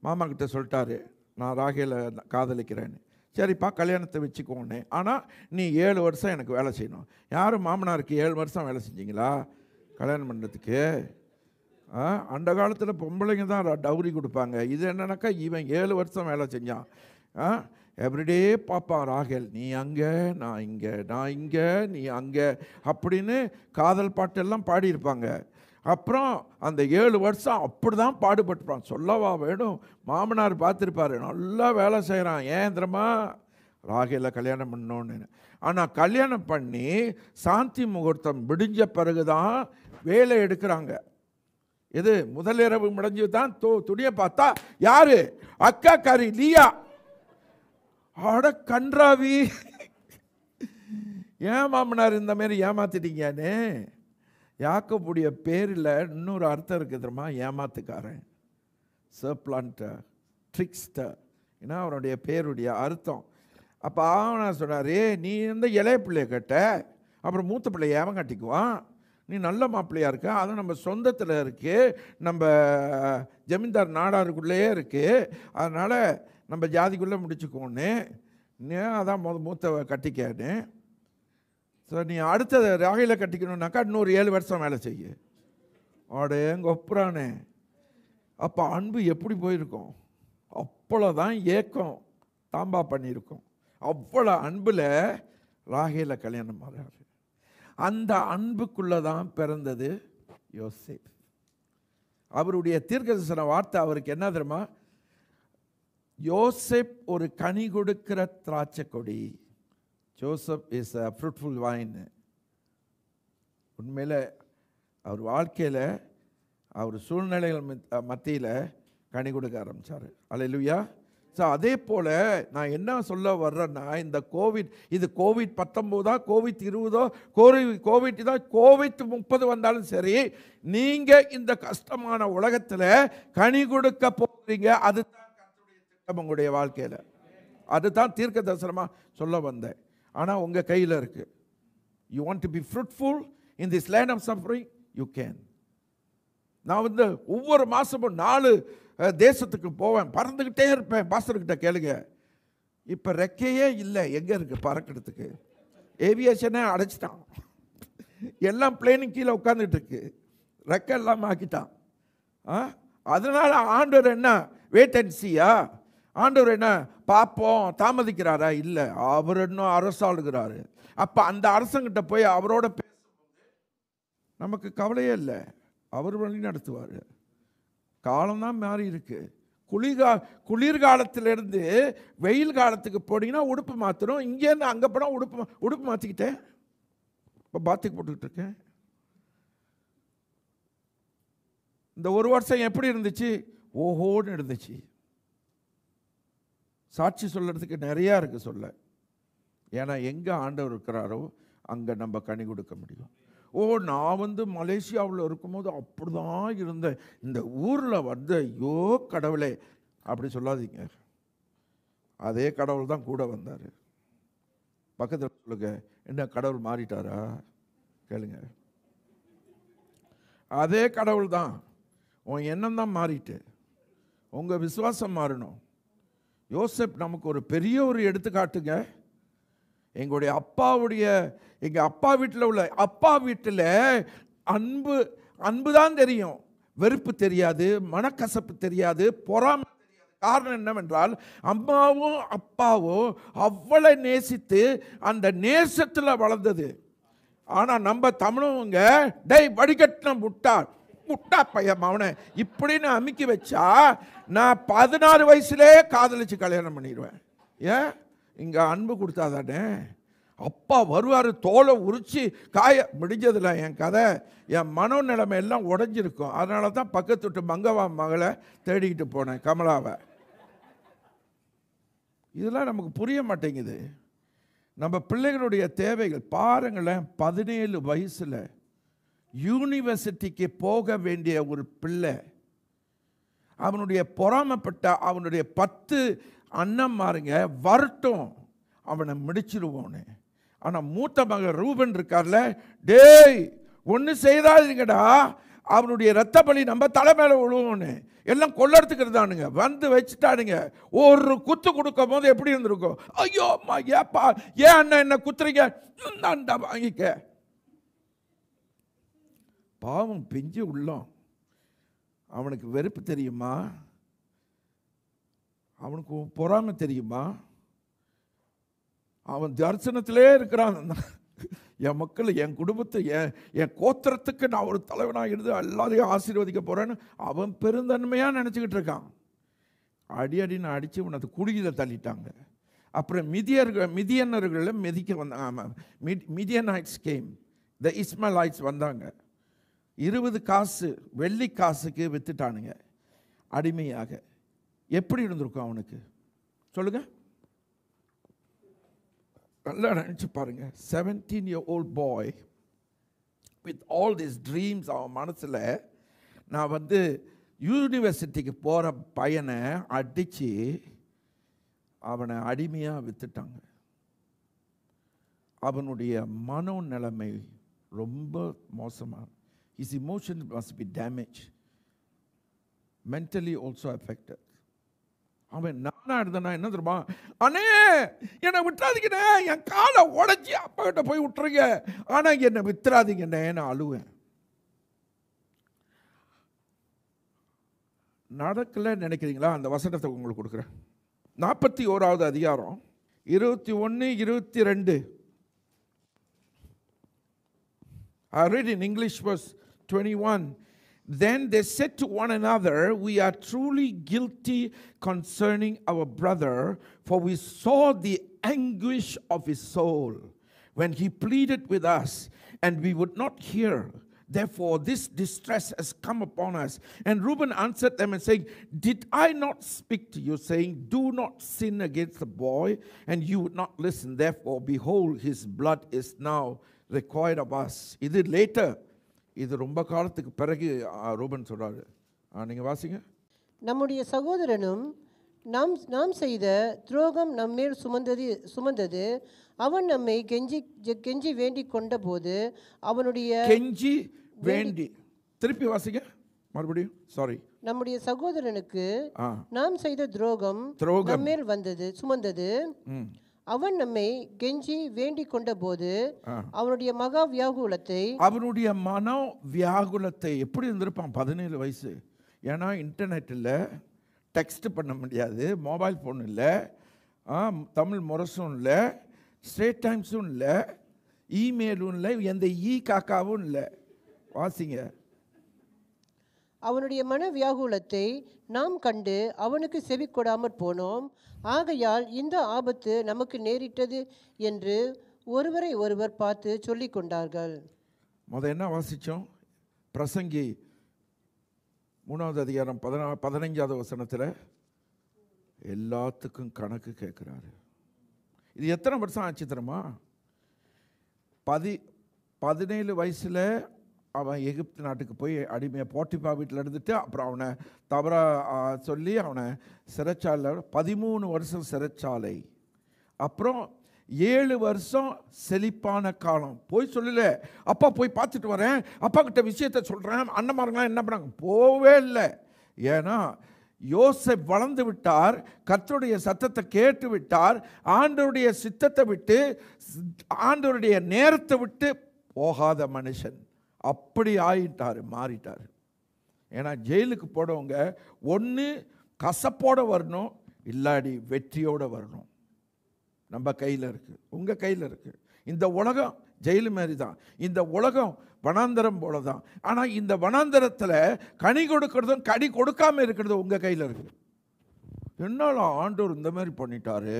மாமா கிட்ட சொல்லிட்டாரு நான் ராகேல காதலிக்கிறேன்னு சரிப்பா கல்யாணத்தை வச்சுக்கோன்னே ஆனால் நீ ஏழு வருஷம் எனக்கு வேலை செய்யணும் யார் மாமனாருக்கு ஏழு வருஷம் வேலை செஞ்சீங்களா கல்யாணம் பண்ணுறதுக்கு அந்த காலத்தில் பொம்பளைங்க தான் டவுரி கொடுப்பாங்க இது என்னன்னாக்கா இவன் ஏழு வருஷம் வேலை செஞ்சான் எவ்ரிடே பாப்பா ராகல் நீ அங்கே நான் இங்கே நான் இங்கே நீ அங்கே அப்படின்னு காதல் பாட்டெல்லாம் பாடியிருப்பாங்க அப்புறம் அந்த ஏழு வருஷம் அப்படி தான் பாடுபட்டுப்பான் சொல்லவா வேணும் மாமனார் பார்த்துருப்பாரு நல்லா வேலை செய்கிறான் ஏந்திரமா ராகையில் கல்யாணம் பண்ணோன்னு ஆனால் கல்யாணம் பண்ணி சாந்தி முகூர்த்தம் விடிஞ்ச பிறகு தான் வேலை எடுக்கிறாங்க இது முதலிரவு முடிஞ்சு தான் தோ துணிய பார்த்தா யாரு அக்கா கரி லியா அட கன்றாவி ஏன் மாமனார் இந்த மாதிரி ஏமாத்திட்டீங்கன்னு யாக்கோபுடைய பேரில் இன்னொரு அர்த்தம் இருக்குது தெரியுமா ஏமாத்துக்காரன் சர்ப்ளான்ட்டர் ட்ரிக்ஸ்டர் ஏன்னா அவனுடைய பேருடைய அர்த்தம் அப்போ ஆவனா சொன்னார் ஏ நீ இந்த இளைய பிள்ளைய கட்ட அப்புறம் மூத்த பிள்ளைய ஏவன் கட்டிக்குவான் நீ நல்ல மாப்பிள்ளையாக இருக்க அதுவும் நம்ம சொந்தத்தில் இருக்குது நம்ம ஜமீன்தார் நாடாருக்குள்ளேயே இருக்குது அதனால் நம்ம ஜாதிக்குள்ளே முடிச்சுக்கோன்னு அதான் மூத்த கட்டிக்கன்னு ஸோ நீ அடுத்தது ராகையில் கட்டிக்கணுன்னாக்கா இன்னொரு ஏழு வருஷம் வேலை செய்ய அட எங்கள் ஒப்புறானே அப்போ அன்பு எப்படி போயிருக்கோம் அவ்வளோ தான் ஏக்கம் தாம்பா பண்ணியிருக்கோம் அவ்வளோ அன்பில் ராகையில் கல்யாணம் ஆகாது அந்த அன்புக்குள்ளே தான் பிறந்தது யோசிப் அவருடைய தீர்க்கதர்சன வார்த்தை அவருக்கு என்ன தெரியுமா யோசேப் ஒரு கனி கொடுக்கிற திராட்சை கொடி ஜோசப் இஸ் அ ஃப்ரூட்ஃபுல் வாயின் உண்மையில் அவர் வாழ்க்கையில் அவர் சூழ்நிலைகள் மத்தியில் கனி கொடுக்க ஆரம்பித்தார் அலையிலுயா ஸோ அதே போல் நான் என்ன சொல்ல வர்றேன்னா இந்த கோவிட் இது கோவிட் பத்தொம்போதா கோவிட் இருபதோ கோரி கோவிட் தான் கோவிட் முப்பது வந்தாலும் சரி நீங்கள் இந்த கஷ்டமான உலகத்தில் கனி கொடுக்க போகிறீங்க அதுதான் உங்களுடைய வாழ்க்கையில் அதுதான் தீர்க்க தரிசனமாக சொல்ல வந்தேன் ஆனால் உங்கள் கையில் இருக்குது you want to be fruitful in this land of suffering you can நான் வந்து ஒவ்வொரு மாதமும் நாலு தேசத்துக்கு போவேன் பறந்துக்கிட்டே இருப்பேன் பாஸ்டர்கிட்ட கேளுங்க இப்போ ரெக்கையே இல்லை எங்கே இருக்குது பறக்கிறதுக்கு ஏவியேஷனே அடைச்சிட்டான் எல்லாம் பிளேனுக்கு கீழே உட்காந்துட்டு இருக்கு ரெக்கை எல்லாம் ஆக்கிட்டான் ஆ அதனால் ஆண்டவர் என்ன வேட் அண்ட் சியா ஆண்டவர் என்ன பார்ப்போம் தாமதிக்கிறாரா இல்லை அவர் இன்னும் அரசாளுகிறாரு அப்போ அந்த அரசங்கிட்ட போய் அவரோட பேசும்போது நமக்கு கவலையே இல்லை அவர் வழி நடத்துவார் காலம்தான் மாறி இருக்கு குளிர்கா குளிர்காலத்திலேருந்து வெயில் காலத்துக்கு போனீங்கன்னா உடுப்பு மாற்றணும் இங்கேருந்து அங்கே போனால் உடுப்பு உடுப்பு மாற்றிக்கிட்டேன் இப்போ பாத்துக்கு போட்டுக்கிட்டு இருக்கேன் இந்த ஒரு வருஷம் எப்படி இருந்துச்சு ஓஹோன்னு இருந்துச்சு சாட்சி சொல்கிறதுக்கு நிறையா இருக்குது சொல்ல ஏன்னா எங்கே ஆண்டவர் இருக்கிறாரோ அங்கே நம்ம கனி கொடுக்க முடியும் ஓ நான் வந்து மலேசியாவில் இருக்கும்போது அப்படி தான் இருந்தேன் இந்த ஊரில் வந்து ஐயோ கடவுளே அப்படி சொல்லாதீங்க அதே கடவுள் தான் கூட வந்தார் பக்கத்தில் சொல்லுங்க என்ன கடவுள் மாறிட்டாரா கேளுங்க அதே கடவுள் தான் உன் எண்ணம் தான் மாறிட்டு உங்கள் விசுவாசம் மாறணும் யோசப் நமக்கு ஒரு பெரிய ஒரு எடுத்துக்காட்டுங்க எங்களுடைய அப்பாவுடைய எங்கள் அப்பா வீட்டில் உள்ள அப்பா வீட்டில் அன்பு அன்பு தான் தெரியும் வெறுப்பு தெரியாது மனக்கசப்பு தெரியாது பொறாமை காரணம் என்னவென்றால் அம்மாவும் அப்பாவும் அவ்வளோ நேசித்து அந்த நேசத்தில் வளர்ந்தது ஆனால் நம்ம தமிழவங்க டெய் வடிகட்டின முட்டாள் முட்டா பையன் அவனை இப்படின்னு அமுக்கி வச்சா நான் பதினாறு வயசுலே காதலிச்சு கல்யாணம் பண்ணிடுவேன் ஏன் இங்கே அன்பு கொடுத்தா தானே அப்பா வருவார் தோலை உரிச்சு காய முடிஞ்சதில்ல என் கதை என் மனோநிலைமை எல்லாம் உடஞ்சிருக்கும் அதனால தான் பக்கத்து விட்டு மங்கவா மகளை தேடிக்கிட்டு போனேன் கமலாவை இதெல்லாம் நமக்கு புரிய மாட்டேங்குது நம்ம பிள்ளைகளுடைய தேவைகள் பாருங்களேன் பதினேழு வயசில் யூனிவர்சிட்டிக்கு போக வேண்டிய ஒரு பிள்ளை அவனுடைய பொறாமப்பட்ட அவனுடைய பத்து அண்ணன் மாருங்க வரட்டும் அவனை முடிச்சிருவோன்னு ஆனால் மூத்த மகன் ரூபன் இருக்கார்ல டேய் ஒன்று செய்தாதீங்கடா அவனுடைய ரத்த பலி நம்ம தலை மேலே விழுவோன்னு எல்லாம் கொள்ளறதுக்கிறது தானுங்க வந்து வச்சுட்டானுங்க ஒரு குத்து கொடுக்கும் போது எப்படி இருந்திருக்கும் ஐயோ அம்மா ஏப்பா ஏன் அண்ணன் என்ன குத்துறீங்க வாங்கிக்க பாவம் பிஞ்சு உள்ளம் அவனுக்கு வெறுப்பு தெரியுமா அவனுக்கு பொறாமை தெரியுமா அவன் தரிசனத்திலே இருக்கிறான் என் மக்கள் என் குடும்பத்தை என் என் கோத்திரத்துக்கு நான் ஒரு தலைவனாக இருந்து எல்லாத்தையும் ஆசீர்வதிக்க போகிறேன்னு அவன் பெருந்தன்மையாக நினச்சிக்கிட்டு இருக்கான் அடி அடி நான் அடித்து உனது குடியில் தள்ளிட்டாங்க அப்புறம் மிதியர்கள் மிதியன்னர்களில் மிதிக்க வந்தாங்க ஆமாம் மிதி Midianites came the Ishmaelites வந்தாங்க இருபது காசு வெள்ளி காசுக்கு விற்றுட்டானுங்க அடிமையாக எப்படி இருந்திருக்கும் அவனுக்கு சொல்லுங்கள் நல்லா நினச்சி பாருங்கள் seventeen year old boy with all this dreams அவன் மனசில் நான் வந்து யூனிவர்சிட்டிக்கு போகிற பையனை அடித்து அவனை அடிமையாக விற்றுட்டாங்க அவனுடைய மனோ நிலைமை ரொம்ப மோசமாக His emotion must be damaged. Mentally also affected அவன் நானா இருந்தனா என்ன தெரியுமா அண்ணே என்னை விட்டுறாதீங்கண்ணே என் காலை உடஞ்சி அப்பா கிட்ட போய் விட்டுருங்க ஆனால் என்னை வித்துறாதீங்கண்ணே நான் அழுவேன் நடக்கலைன்னு நினைக்கிறீங்களா அந்த வசனத்தை உங்களுக்கு கொடுக்குறேன் நாற்பத்தி ஓராவது அதிகாரம் இருபத்தி ஒன்று இருபத்தி ரெண்டு I read in English verse 21. Then they said to one another, We are truly guilty concerning our brother, for we saw the anguish of his soul when he pleaded with us, and we would not hear. Therefore, this distress has come upon us. And Reuben answered them and said, Did I not speak to you, saying, Do not sin against the boy? And you would not listen. Therefore, behold, his blood is now required of us. Is it later இது ரொம்ப காலத்துக்கு பிறகு ரூபன் சொல்கிறாரு நீங்கள் வாசிங்க நம்முடைய சகோதரனும் நாம் நாம் செய்த துரோகம் நம்மேல் சுமந்தது சுமந்தது அவன் நம்மை கெஞ்சி கெஞ்சி வேண்டி கொண்ட போது அவனுடைய கெஞ்சி வேண்டி திருப்பி வாசிங்க மறுபடியும் சாரி நம்முடைய சகோதரனுக்கு நாம் செய்த துரோகம் துரோகம் மேல் வந்தது சுமந்தது அவன் நம்மை கெஞ்சி வேண்டிக் கொண்ட போது அவனுடைய மகா வியாகுலத்தை அவனுடைய மன வியாகுலத்தை எப்படி இருந்திருப்பான் பதினேழு வயசு ஏன்னா இன்டர்நெட் இல்லை டெக்ஸ்ட் பண்ண முடியாது மொபைல் ஃபோன் இல்லை தமிழ் முரசும் இல்லை ஸ்ட்ரேட் டைம்ஸும் இல்லை இமெயிலும் இல்லை எந்த இ காக்காவும் இல்லை வாசிங்க அவனுடைய மன வியாகுலத்தை நாம் கண்டு அவனுக்கு செவி கொடாமற் போனோம் ஆகையால் இந்த ஆபத்து நமக்கு நேரிட்டது என்று ஒருவரை ஒருவர் பார்த்து சொல்லி கொண்டார்கள் முத என்ன வாசித்தோம் பிரசங்கி மூணாவது அதிகாரம் பதினா பதினைஞ்சாவது வசனத்தில் எல்லாத்துக்கும் கணக்கு கேட்குறாரு இது எத்தனை வருஷம் ஆச்சு தெரியுமா பதி பதினேழு வயசில் அவன் எகிப்து நாட்டுக்கு போய் அடிமையை போட்டிப்பா வீட்டில் இருந்துட்டு அப்புறம் அவனை தவறாக சொல்லி அவனை சிறைச்சாலையில் பதிமூணு வருஷம் சிறைச்சாலை அப்புறம் ஏழு வருஷம் செழிப்பான காலம் போய் சொல்லல அப்பா போய் பார்த்துட்டு வரேன் அப்பா கிட்ட விஷயத்த சொல்கிறேன் அண்ணமாருங்களாம் என்ன பண்ணாங்க போவே இல்லை ஏன்னா யோசை வளர்ந்து விட்டார் கத்தருடைய சத்தத்தை கேட்டு விட்டார் ஆண்டவருடைய சித்தத்தை விட்டு ஆண்டவருடைய நேரத்தை விட்டு போகாத மனுஷன் அப்படி ஆயிட்டார் மாறிட்டார் ஏன்னா ஜெயிலுக்கு போனவங்க ஒன்று கசப்போடு வரணும் இல்லாடி வெற்றியோடு வரணும் நம்ம கையில் இருக்குது உங்கள் கையில் இருக்குது இந்த உலகம் ஜெயில் மாதிரி தான் இந்த உலகம் வனாந்தரம் போல தான் ஆனால் இந்த வனாந்தரத்தில் கனி கொடுக்கறதும் கனி கொடுக்காமல் இருக்கிறதும் உங்கள் கையில் இருக்குது என்னால் ஆண்டோர் இந்த மாதிரி பண்ணிட்டாரு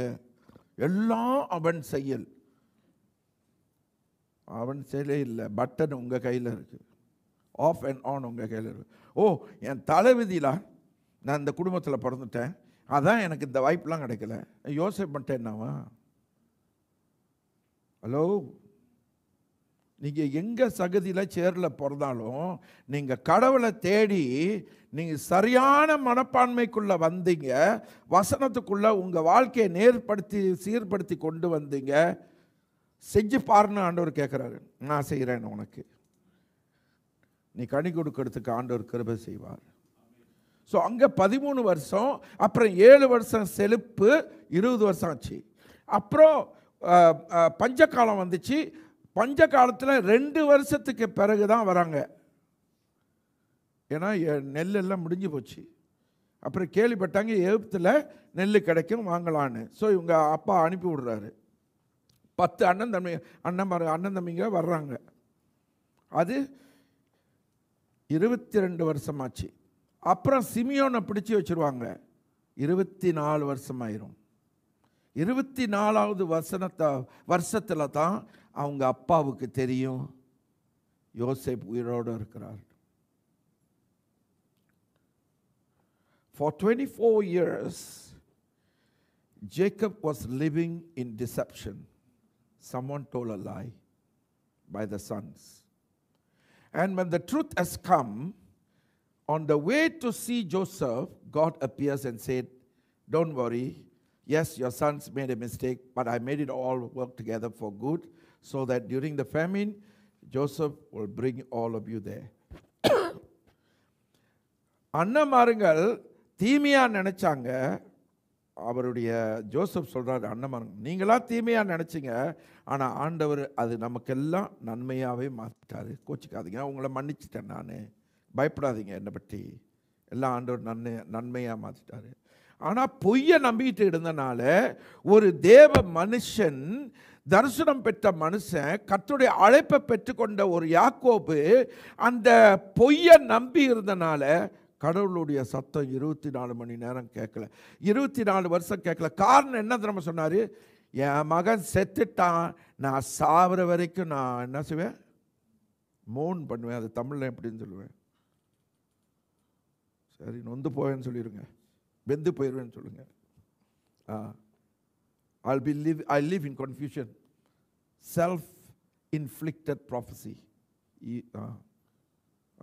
எல்லாம் அவன் செயல் அவன் செயலே இல்லை பட்டன் உங்கள் கையில் இருக்குது ஆஃப் அண்ட் ஆன் உங்கள் கையில் இருக்குது ஓ என் தலைவிதியில் நான் இந்த குடும்பத்தில் பிறந்துட்டேன் அதான் எனக்கு இந்த வாய்ப்பெலாம் கிடைக்கல யோசனை பண்ணிட்டேன் என்னவா ஹலோ நீங்கள் எங்கள் சகதியில் சேரில் பிறந்தாலும் நீங்கள் கடவுளை தேடி நீங்கள் சரியான மனப்பான்மைக்குள்ளே வந்தீங்க வசனத்துக்குள்ளே உங்கள் வாழ்க்கையை நேர்படுத்தி சீர்படுத்தி கொண்டு வந்தீங்க செஞ்சு பாருன்னு ஆண்டவர் கேட்குறாரு நான் செய்கிறேன் உனக்கு நீ கனி கொடுக்கறதுக்கு ஆண்டவர் கிருபை செய்வார் ஸோ அங்கே பதிமூணு வருஷம் அப்புறம் ஏழு வருஷம் செழிப்பு இருபது வருஷம் ஆச்சு அப்புறம் பஞ்ச காலம் வந்துச்சு பஞ்ச காலத்தில் ரெண்டு வருஷத்துக்கு பிறகு தான் வராங்க ஏன்னா நெல்லெல்லாம் முடிஞ்சு போச்சு அப்புறம் கேள்விப்பட்டாங்க எழுத்துல நெல் கிடைக்கும் வாங்கலான்னு ஸோ இவங்க அப்பா அனுப்பி விடுறாரு பத்து அண்ணன் தம்பி அண்ணன் அண்ணன் தம்பிங்க வர்றாங்க அது இருபத்தி ரெண்டு வருஷமாச்சு அப்புறம் சிமியோனை பிடிச்சி வச்சுருவாங்க இருபத்தி நாலு வருஷம் ஆயிரும் இருபத்தி நாலாவது வருஷத்தை வருஷத்தில் தான் அவங்க அப்பாவுக்கு தெரியும் யோசேப் உயிரோடு இருக்கிறார் for twenty four years Jacob was living in deception someone told a lie by the sons. And when the truth has come, on the way to see Joseph, God appears and said, Don't worry. Yes, your sons made a mistake, but I made it all work together for good so that during the famine, Joseph will bring all of you there. அண்ணன் மாருங்கள் தீமையாக நினச்சாங்க அவருடைய ஜோசப் சொல்கிறார் அண்ணமான் நீங்களாக தீமையாக நினச்சிங்க ஆனால் ஆண்டவர் அது நமக்கெல்லாம் நன்மையாகவே மாற்றிட்டார் கோச்சிக்காதீங்க உங்களை மன்னிச்சிட்டேன் நான் பயப்படாதீங்க என்னை பற்றி எல்லாம் ஆண்டவர் நன்மை நன்மையாக மாற்றிட்டாரு ஆனால் பொய்யை நம்பிக்கிட்டு இருந்தனால ஒரு தேவ மனுஷன் தரிசனம் பெற்ற மனுஷன் கத்துடைய அழைப்பை பெற்றுக்கொண்ட ஒரு யாக்கோபு அந்த பொய்யை நம்பி இருந்தனால கடவுளுடைய சத்தம் இருபத்தி நாலு மணி நேரம் கேட்கல இருபத்தி நாலு வருஷம் கேட்கல காரணம் என்ன திரும்ப சொன்னார் என் மகன் செத்துட்டான் நான் சாவுற வரைக்கும் நான் என்ன செய்வேன் மோன் பண்ணுவேன் அது தமிழில் எப்படின்னு சொல்லுவேன் சரி நொந்து போவேன்னு சொல்லிடுங்க வெந்து போயிடுவேன்னு சொல்லுங்கள் ah I be live I live in confusion self inflicted prophecy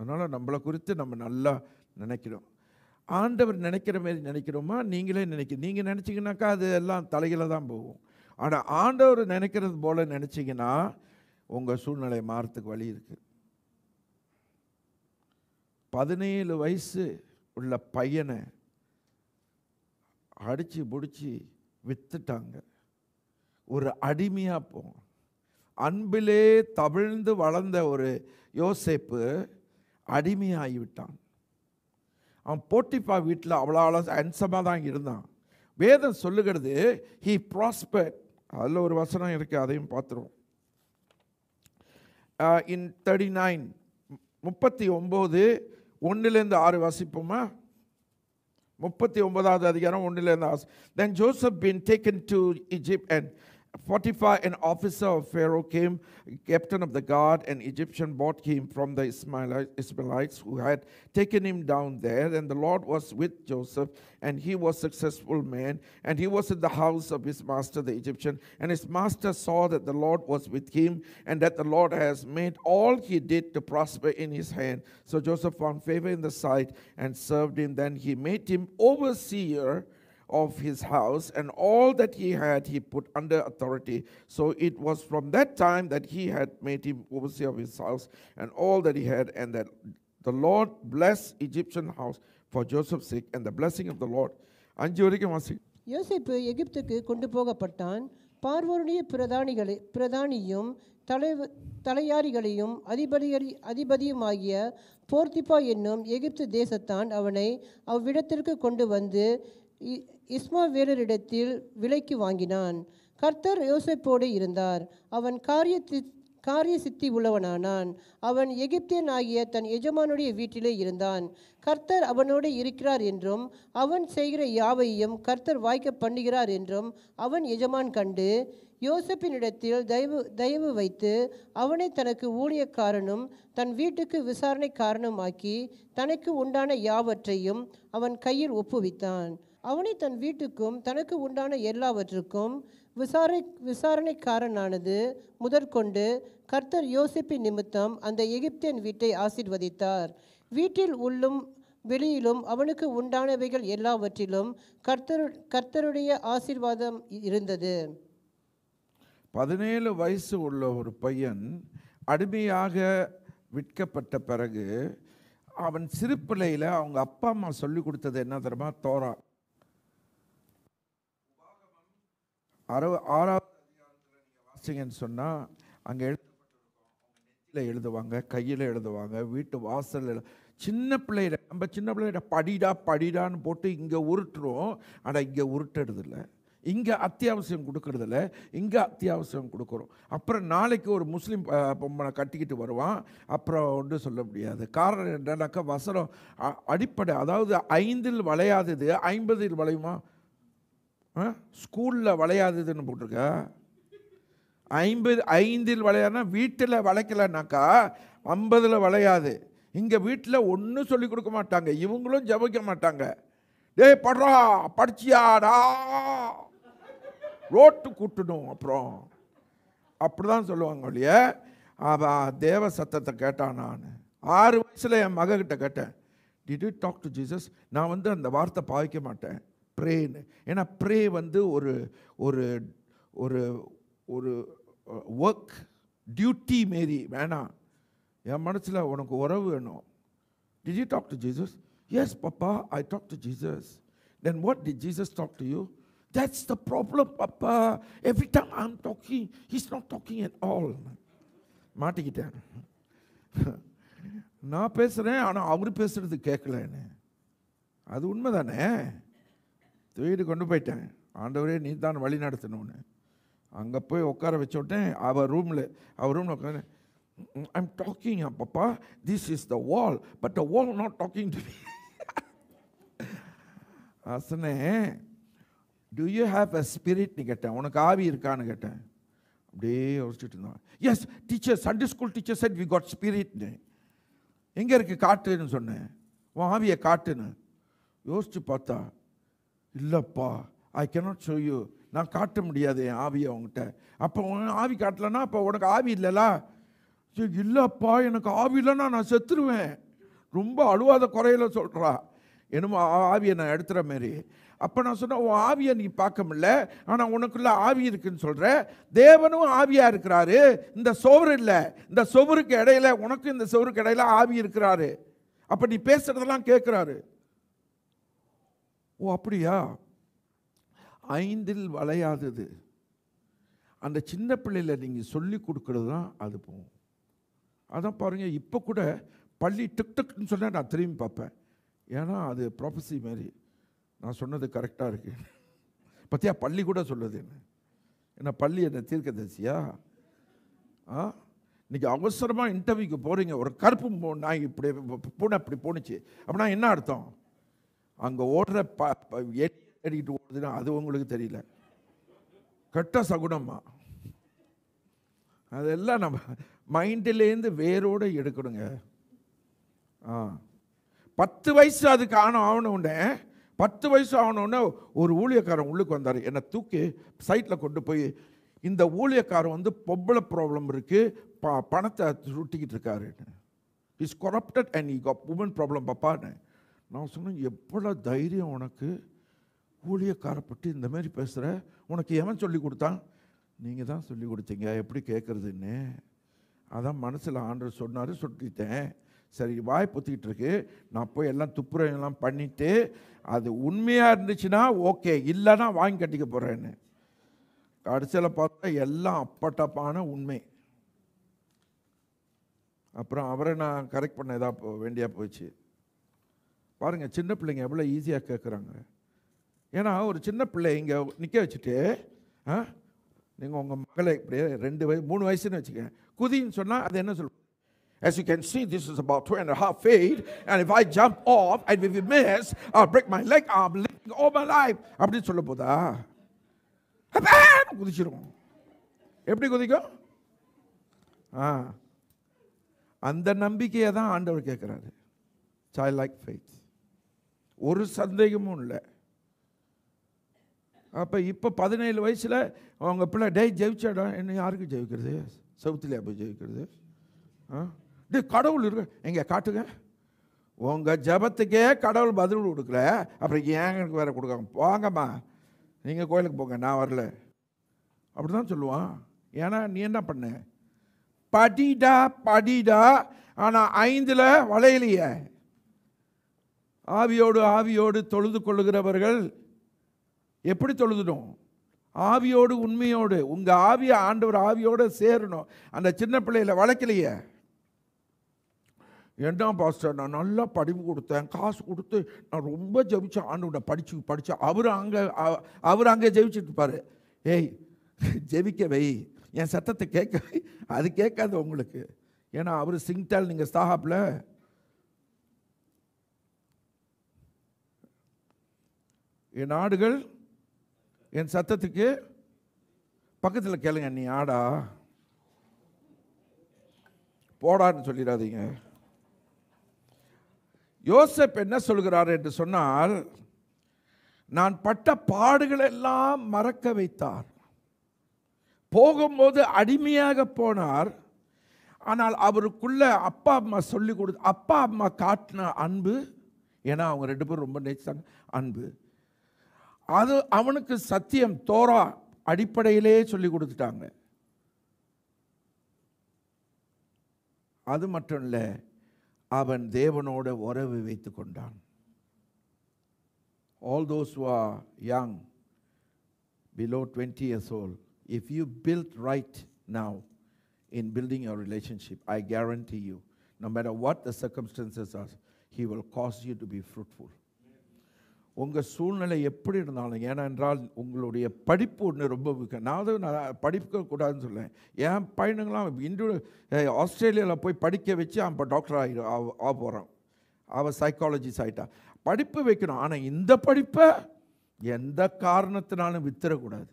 அதனால் நம்மளை குறித்து நம்ம நல்லா நினைக்கிறோம் ஆண்டவர் நினைக்கிற மாரி நினைக்கிறோமா நீங்களே நினைக்க நீங்கள் நினச்சிங்கனாக்கா அது எல்லாம் தலையில தான் போகும் ஆனால் ஆண்டவர் நினைக்கிறது போல் நினச்சிங்கன்னா உங்கள் சூழ்நிலை மாறத்துக்கு வழி இருக்குது பதினேழு வயசு உள்ள பையனை அடித்து பிடிச்சி விற்றுட்டாங்க ஒரு அடிமையாக போகும் அன்பிலே தவிழ்ந்து வளர்ந்த ஒரு யோசேப்பு அடிமையாகிவிட்டான் அவன் போட்டிப்பா வீட்டில் அவ்வளோ அவ்வளோ தான் இருந்தான் வேதம் சொல்லுகிறது ஹி ப்ராஸ்பர் அதில் ஒரு வசனம் இருக்குது அதையும் பார்த்துருவோம் இன் தேர்ட்டி நைன் முப்பத்தி ஒம்பது ஒன்றுலேருந்து ஆறு வசிப்போமா முப்பத்தி ஒன்பதாவது அதிகாரம் ஒன்றுலேருந்து ஆறு then Joseph been taken to Egypt and 45, an officer of Pharaoh came, captain of the guard, an Egyptian bought him from the Israelites who had taken him down there. And the Lord was with Joseph, and he was successful man. And he was in the house of his master, the Egyptian. And his master saw that the Lord was with him, and that the Lord has made all he did to prosper in his hand. So Joseph found favor in the sight and served him. Then he made him overseer of his house, and all that he had he put under authority. So it was from that time that he had made him overseer of his house and all that he had, and that the Lord blessed Egyptian house for Joseph's sake, and the blessing of the Lord. அஞ்சு வரைக்கும் வாசி யோசிப்பு எகிப்துக்கு கொண்டு போகப்பட்டான் பார்வோனுடைய பிரதானிகளை பிரதானியும் தலைவ தலையாரிகளையும் அதிபதிகரி அதிபதியுமாகிய போர்த்திப்பா என்னும் எகிப்து தேசத்தான் அவனை அவ்விடத்திற்கு கொண்டு வந்து இஸ்மாவேலரிடத்தில் விலைக்கு வாங்கினான் கர்த்தர் யோசிப்போடு இருந்தார் அவன் காரியத்தி காரிய சித்தி உள்ளவனானான் அவன் எகிப்தியன் ஆகிய தன் எஜமானுடைய வீட்டிலே இருந்தான் கர்த்தர் அவனோடு இருக்கிறார் என்றும் அவன் செய்கிற யாவையும் கர்த்தர் வாய்க்க பண்ணுகிறார் என்றும் அவன் எஜமான் கண்டு யோசப்பினிடத்தில் தயவு தயவு வைத்து அவனை தனக்கு ஊழியக்காரனும் தன் வீட்டுக்கு விசாரணை காரணமாக்கி தனக்கு உண்டான யாவற்றையும் அவன் கையில் ஒப்புவித்தான் அவனை தன் வீட்டுக்கும் தனக்கு உண்டான எல்லாவற்றுக்கும் விசாரி விசாரணைக்காரனானது முதற்கொண்டு கர்த்தர் யோசிப்பின் நிமித்தம் அந்த எகிப்தியன் வீட்டை ஆசிர்வதித்தார் வீட்டில் உள்ளும் வெளியிலும் அவனுக்கு உண்டானவைகள் எல்லாவற்றிலும் கர்த்தர் கர்த்தருடைய ஆசிர்வாதம் இருந்தது பதினேழு வயசு உள்ள ஒரு பையன் அடிமையாக விற்கப்பட்ட பிறகு அவன் சிறுப்பிள்ளையில் அவங்க அப்பா அம்மா சொல்லி கொடுத்தது என்ன தெரியுமா தோரா அறவ ஆறாவது வாசிங்கன்னு சொன்னால் அங்கே எழுதப்பட்டிருக்கோம் எழுதுவாங்க கையில் எழுதுவாங்க வீட்டு வாசலில் எழு சின்ன பிள்ளையிட நம்ம சின்ன பிள்ளையிட படிடா படிடான்னு போட்டு இங்கே உருட்டுருவோம் ஆனால் இங்கே உருட்டுறதில்லை இங்கே அத்தியாவசியம் கொடுக்கறதில்ல இங்கே அத்தியாவசியம் கொடுக்குறோம் அப்புறம் நாளைக்கு ஒரு முஸ்லீம் பொம்மனை கட்டிக்கிட்டு வருவான் அப்புறம் ஒன்றும் சொல்ல முடியாது காரணம் என்னன்னாக்கா வசனம் அடிப்படை அதாவது ஐந்தில் வளையாதது ஐம்பதில் வளையுமா ஸ்கூலில் வளையாததுன்னு போட்டிருக்கா ஐம்பது ஐந்தில் விளையாடுனா வீட்டில் வளைக்கலனாக்கா ஐம்பதில் வளையாது இங்கே வீட்டில் ஒன்றும் சொல்லி கொடுக்க மாட்டாங்க இவங்களும் ஜபிக்க மாட்டாங்க டேய் படுறா படிச்சியாடா ரோட்டு கூட்டணும் அப்புறம் அப்படி தான் சொல்லுவாங்க ஒழிய அவ தேவ சத்தத்தை கேட்டான் நான் ஆறு வயசில் என் மகக்கிட்ட கேட்டேன் டிட் டாக் டு ஜீசஸ் நான் வந்து அந்த வார்த்தை பாவிக்க மாட்டேன் ப்ரேன்னு ஏன்னா ப்ரே வந்து ஒரு ஒரு ஒரு ஒரு ஒர்க் டியூட்டி மாரி வேணாம் என் மனசில் உனக்கு உறவு வேணும் did you talk to Jesus yes பப்பா I talk to Jesus then what did Jesus talk to you that's the problem பப்பா every time I am talking he's not talking at all மாட்டிக்கிட்டேன் நான் பேசுகிறேன் ஆனால் அவரு பேசுகிறது கேட்கலன்னு அது உண்மை தானே தூக்கிட்டு கொண்டு போயிட்டேன் ஆண்டவரே நீ தான் வழி நடத்தணும்னு அங்கே போய் உட்கார வச்ச உடனே அவள் ரூமில் அவள் ரூமில் உட்காந்து ஐம் டாக்கிங் அப்பப்பா this is the wall but the wall not talking to அசனே டு யூ ஹாவ் அ ஸ்பிரிட்னு கேட்டேன் உனக்கு ஆவி இருக்கான்னு கேட்டேன் அப்படியே யோசிச்சுட்டு இருந்தான் yes teacher Sunday school teacher said we got ஸ்பிரிட்னு எங்கே இருக்குது காட்டுன்னு சொன்னேன் உன் ஆவியை காட்டுன்னு யோசித்து பார்த்தா இல்லைப்பா ஐ கெனாட் ஷோ யூ நான் காட்ட முடியாது என் ஆவியை அவங்ககிட்ட அப்போ ஆவி காட்டலன்னா அப்போ உனக்கு ஆவி இல்லைல்ல இல்லைப்பா எனக்கு ஆவி இல்லைன்னா நான் செத்துருவேன் ரொம்ப அழுவாத குறையில் சொல்கிறா என்னமோ ஆவியை நான் எடுத்துகிற மாரி அப்போ நான் சொன்னேன் உன் ஆவியை நீ பார்க்க முடில ஆனால் உனக்குள்ள ஆவி இருக்குன்னு சொல்கிற தேவனும் ஆவியாக இருக்கிறாரு இந்த சோறு இல்லை இந்த சுவருக்கு இடையில உனக்கும் இந்த சுவருக்கு இடையில ஆவி இருக்கிறாரு அப்போ நீ பேசுகிறதெல்லாம் கேட்குறாரு ஓ அப்படியா ஐந்தில் வளையாதது அந்த சின்ன பிள்ளையில் நீங்கள் சொல்லி கொடுக்குறது தான் அது போகும் அதான் பாருங்கள் இப்போ கூட பள்ளி டிக் டிக்னு சொன்னால் நான் திரும்பி பார்ப்பேன் ஏன்னா அது ப்ராஃபஸி மாதிரி நான் சொன்னது கரெக்டாக இருக்குது பற்றியா பள்ளி கூட சொல்லுது என்ன ஏன்னா பள்ளி என்ன தீர்க்க தரிசியா ஆ இன்றைக்கி அவசரமாக இன்டர்வியூக்கு போகிறீங்க ஒரு கருப்பு நான் இப்படி போனேன் இப்படி போணுச்சு அப்படின்னா என்ன அர்த்தம் அங்கே ஓடுற ப தேடிக்கிட்டு ஓடுதுன்னா அது உங்களுக்கு தெரியல கெட்ட சகுனமா அதெல்லாம் நம்ம மைண்டிலேருந்து வேரோடு எடுக்கணுங்க ஆ பத்து வயசு அதுக்கு ஆணும் ஆகணுன்னே பத்து வயசு ஆகணுன்னே ஒரு ஊழியக்காரன் உள்ளுக்கு வந்தார் என்னை தூக்கி சைட்டில் கொண்டு போய் இந்த ஊழியக்காரன் வந்து பொம்பளை ப்ராப்ளம் இருக்குது ப பணத்தை சுட்டிக்கிட்டு இருக்காரு is corrupted and a woman problem பப்பான்னு நான் சொன்னேன் எவ்வளோ தைரியம் உனக்கு ஊழியக்காரப்பட்டு இந்த மாதிரி பேசுகிற உனக்கு எவன் சொல்லி கொடுத்தான் நீங்கள் தான் சொல்லி கொடுத்தீங்க எப்படி கேட்குறதுன்னு அதான் மனசில் ஆண்டு சொன்னார் சொல்லிட்டேன் சரி வாய் பொத்திக்கிட்டு இருக்கு நான் போய் எல்லாம் துப்புரங்கெல்லாம் பண்ணிவிட்டு அது உண்மையாக இருந்துச்சுன்னா ஓகே இல்லைன்னா வாங்கி கட்டிக்க போகிறேன்னு கடைசியில் பார்த்தா எல்லாம் அப்பட்டப்பான உண்மை அப்புறம் அவரை நான் கரெக்ட் பண்ண ஏதா வேண்டியா போயிடுச்சு பாருங்கள் சின்ன பிள்ளைங்க எவ்வளோ ஈஸியாக கேட்குறாங்க ஏன்னா ஒரு சின்ன பிள்ளை இங்கே நிற்க வச்சுட்டு ஆ நீங்கள் உங்கள் மகளை இப்படியே ரெண்டு வயசு மூணு வயசுன்னு வச்சுக்கேன் குதின்னு சொன்னால் அது என்ன சொல்லுவோம் As you can see, this is about two and a half feet. And if I jump off and if you miss, I'll break my leg. I'm living all my life. அப்படின்னு சொல்ல போதா குதிச்சிருவோம் எப்படி குதிக்கும் ஆ அந்த நம்பிக்கையை தான் ஆண்டவர் கேட்குறாரு சை லைக் ஃபெய்த் ஒரு சந்தேகமும் இல்லை அப்போ இப்போ பதினேழு வயசில் அவங்க பிள்ளை டே ஜெயிச்சாடா என்ன யாருக்கு ஜெயிக்கிறது சவுத்துலையா போய் ஜெயிக்கிறது ஆ டே கடவுள் இருக்க எங்கே காட்டுங்க உங்கள் ஜபத்துக்கே கடவுள் பதில் கொடுக்கல அப்புறம் ஏங்க எனக்கு வேறு கொடுக்காங்க போங்கம்மா நீங்கள் கோயிலுக்கு போங்க நான் வரல அப்படி தான் சொல்லுவான் ஏன்னா நீ என்ன பண்ண படிடா படிடா ஆனால் ஐந்தில் வளையலையே ஆவியோடு ஆவியோடு தொழுது கொள்ளுகிறவர்கள் எப்படி தொழுதுடும் ஆவியோடு உண்மையோடு உங்கள் ஆவியை ஆண்டவர் ஆவியோடு சேரணும் அந்த சின்ன பிள்ளையில் வளர்க்கலையே என்ன பாஸ்டர் நான் நல்லா படிப்பு கொடுத்தேன் காசு கொடுத்து நான் ரொம்ப ஜெபித்தேன் ஆண்டு படித்து படித்து அவர் அங்கே அவர் அங்கே ஜெபிச்சுட்டு இருப்பார் ஏய் ஜெபிக்கவை என் சத்தத்தை கேட்க அது கேட்காது உங்களுக்கு ஏன்னா அவர் சிங்டால் நீங்கள் ஸ்தாகாப்பில் என் ஆடுகள் என் சத்தத்துக்கு பக்கத்தில் கேளுங்க நீ ஆடா போடான்னு சொல்லிடாதீங்க யோசப் என்ன சொல்கிறார் என்று சொன்னால் நான் பட்ட பாடுகளெல்லாம் மறக்க வைத்தார் போகும்போது அடிமையாக போனார் ஆனால் அவருக்குள்ள அப்பா அம்மா சொல்லி கொடுத்து அப்பா அம்மா காட்டின அன்பு ஏன்னா அவங்க ரெண்டு பேரும் ரொம்ப நேச்சாங்க அன்பு அது அவனுக்கு சத்தியம் தோரா அடிப்படையிலே சொல்லி கொடுத்துட்டாங்க அது மட்டும் இல்லை அவன் தேவனோட உறவு வைத்து கொண்டான் all those were young below twenty years old if you build right now in building your relationship I guarantee you no matter what the circumstances are He will cause you to be fruitful உங்கள் சூழ்நிலை எப்படி இருந்தாலும் ஏனென்றால் உங்களுடைய படிப்பு ஒன்று ரொம்ப முக்கியம் நான் அதை நான் படிக்கக்கூடாதுன்னு சொல்லேன் என் பையனுங்களாம் இன்று ஆஸ்திரேலியாவில் போய் படிக்க வச்சு இப்போ டாக்டர் ஆகி ஆக போகிறான் அவள் சைக்காலஜிஸ் ஆகிட்டா படிப்பு வைக்கணும் ஆனால் இந்த படிப்பை எந்த காரணத்தினாலும் வித்துறக்கூடாது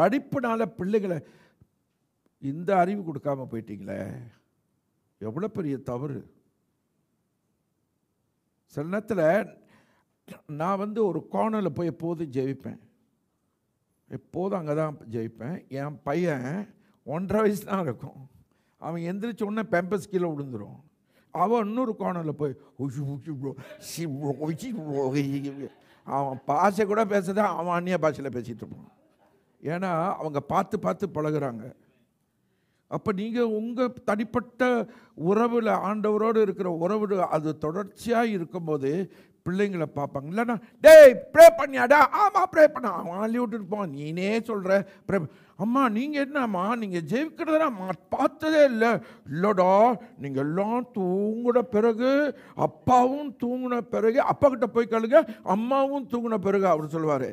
படிப்புனால பிள்ளைகளை இந்த அறிவு கொடுக்காம போயிட்டீங்களே எவ்வளோ பெரிய தவறு சில நேரத்தில் நான் வந்து ஒரு கோணலில் போய் எப்போதும் ஜெயிப்பேன் எப்போதும் அங்கே தான் ஜெயிப்பேன் என் பையன் ஒன்றரை வயசு தான் இருக்கும் அவன் எந்திரிச்ச உடனே பெம்பஸ் கீழே விழுந்துடும் அவன் இன்னொரு கோணலில் போய் அவன் பாஷை கூட பேசுறதா அவன் அந்நிய பாஷையில் பேசிகிட்டு இருப்பான் ஏன்னா அவங்க பார்த்து பார்த்து பழகிறாங்க அப்போ நீங்கள் உங்கள் தனிப்பட்ட உறவில் ஆண்டவரோடு இருக்கிற உறவு அது தொடர்ச்சியாக இருக்கும்போது பிள்ளைங்களை பார்ப்பாங்க இல்லைன்னா டேய் ப்ரே பண்ணியாடா ஆமாம் ப்ரே பண்ண அவன் அழிவிட்டு இருப்பான் நீனே சொல்கிற ப்ரே அம்மா நீங்கள் என்னம்மா நீங்கள் ஜெயிக்கிறதுனா பார்த்ததே இல்லை இல்லைடா நீங்கள் எல்லாம் தூங்கின பிறகு அப்பாவும் தூங்கின பிறகு அப்பா கிட்ட போய் கழுங்க அம்மாவும் தூங்கின பிறகு அவர் சொல்லுவார்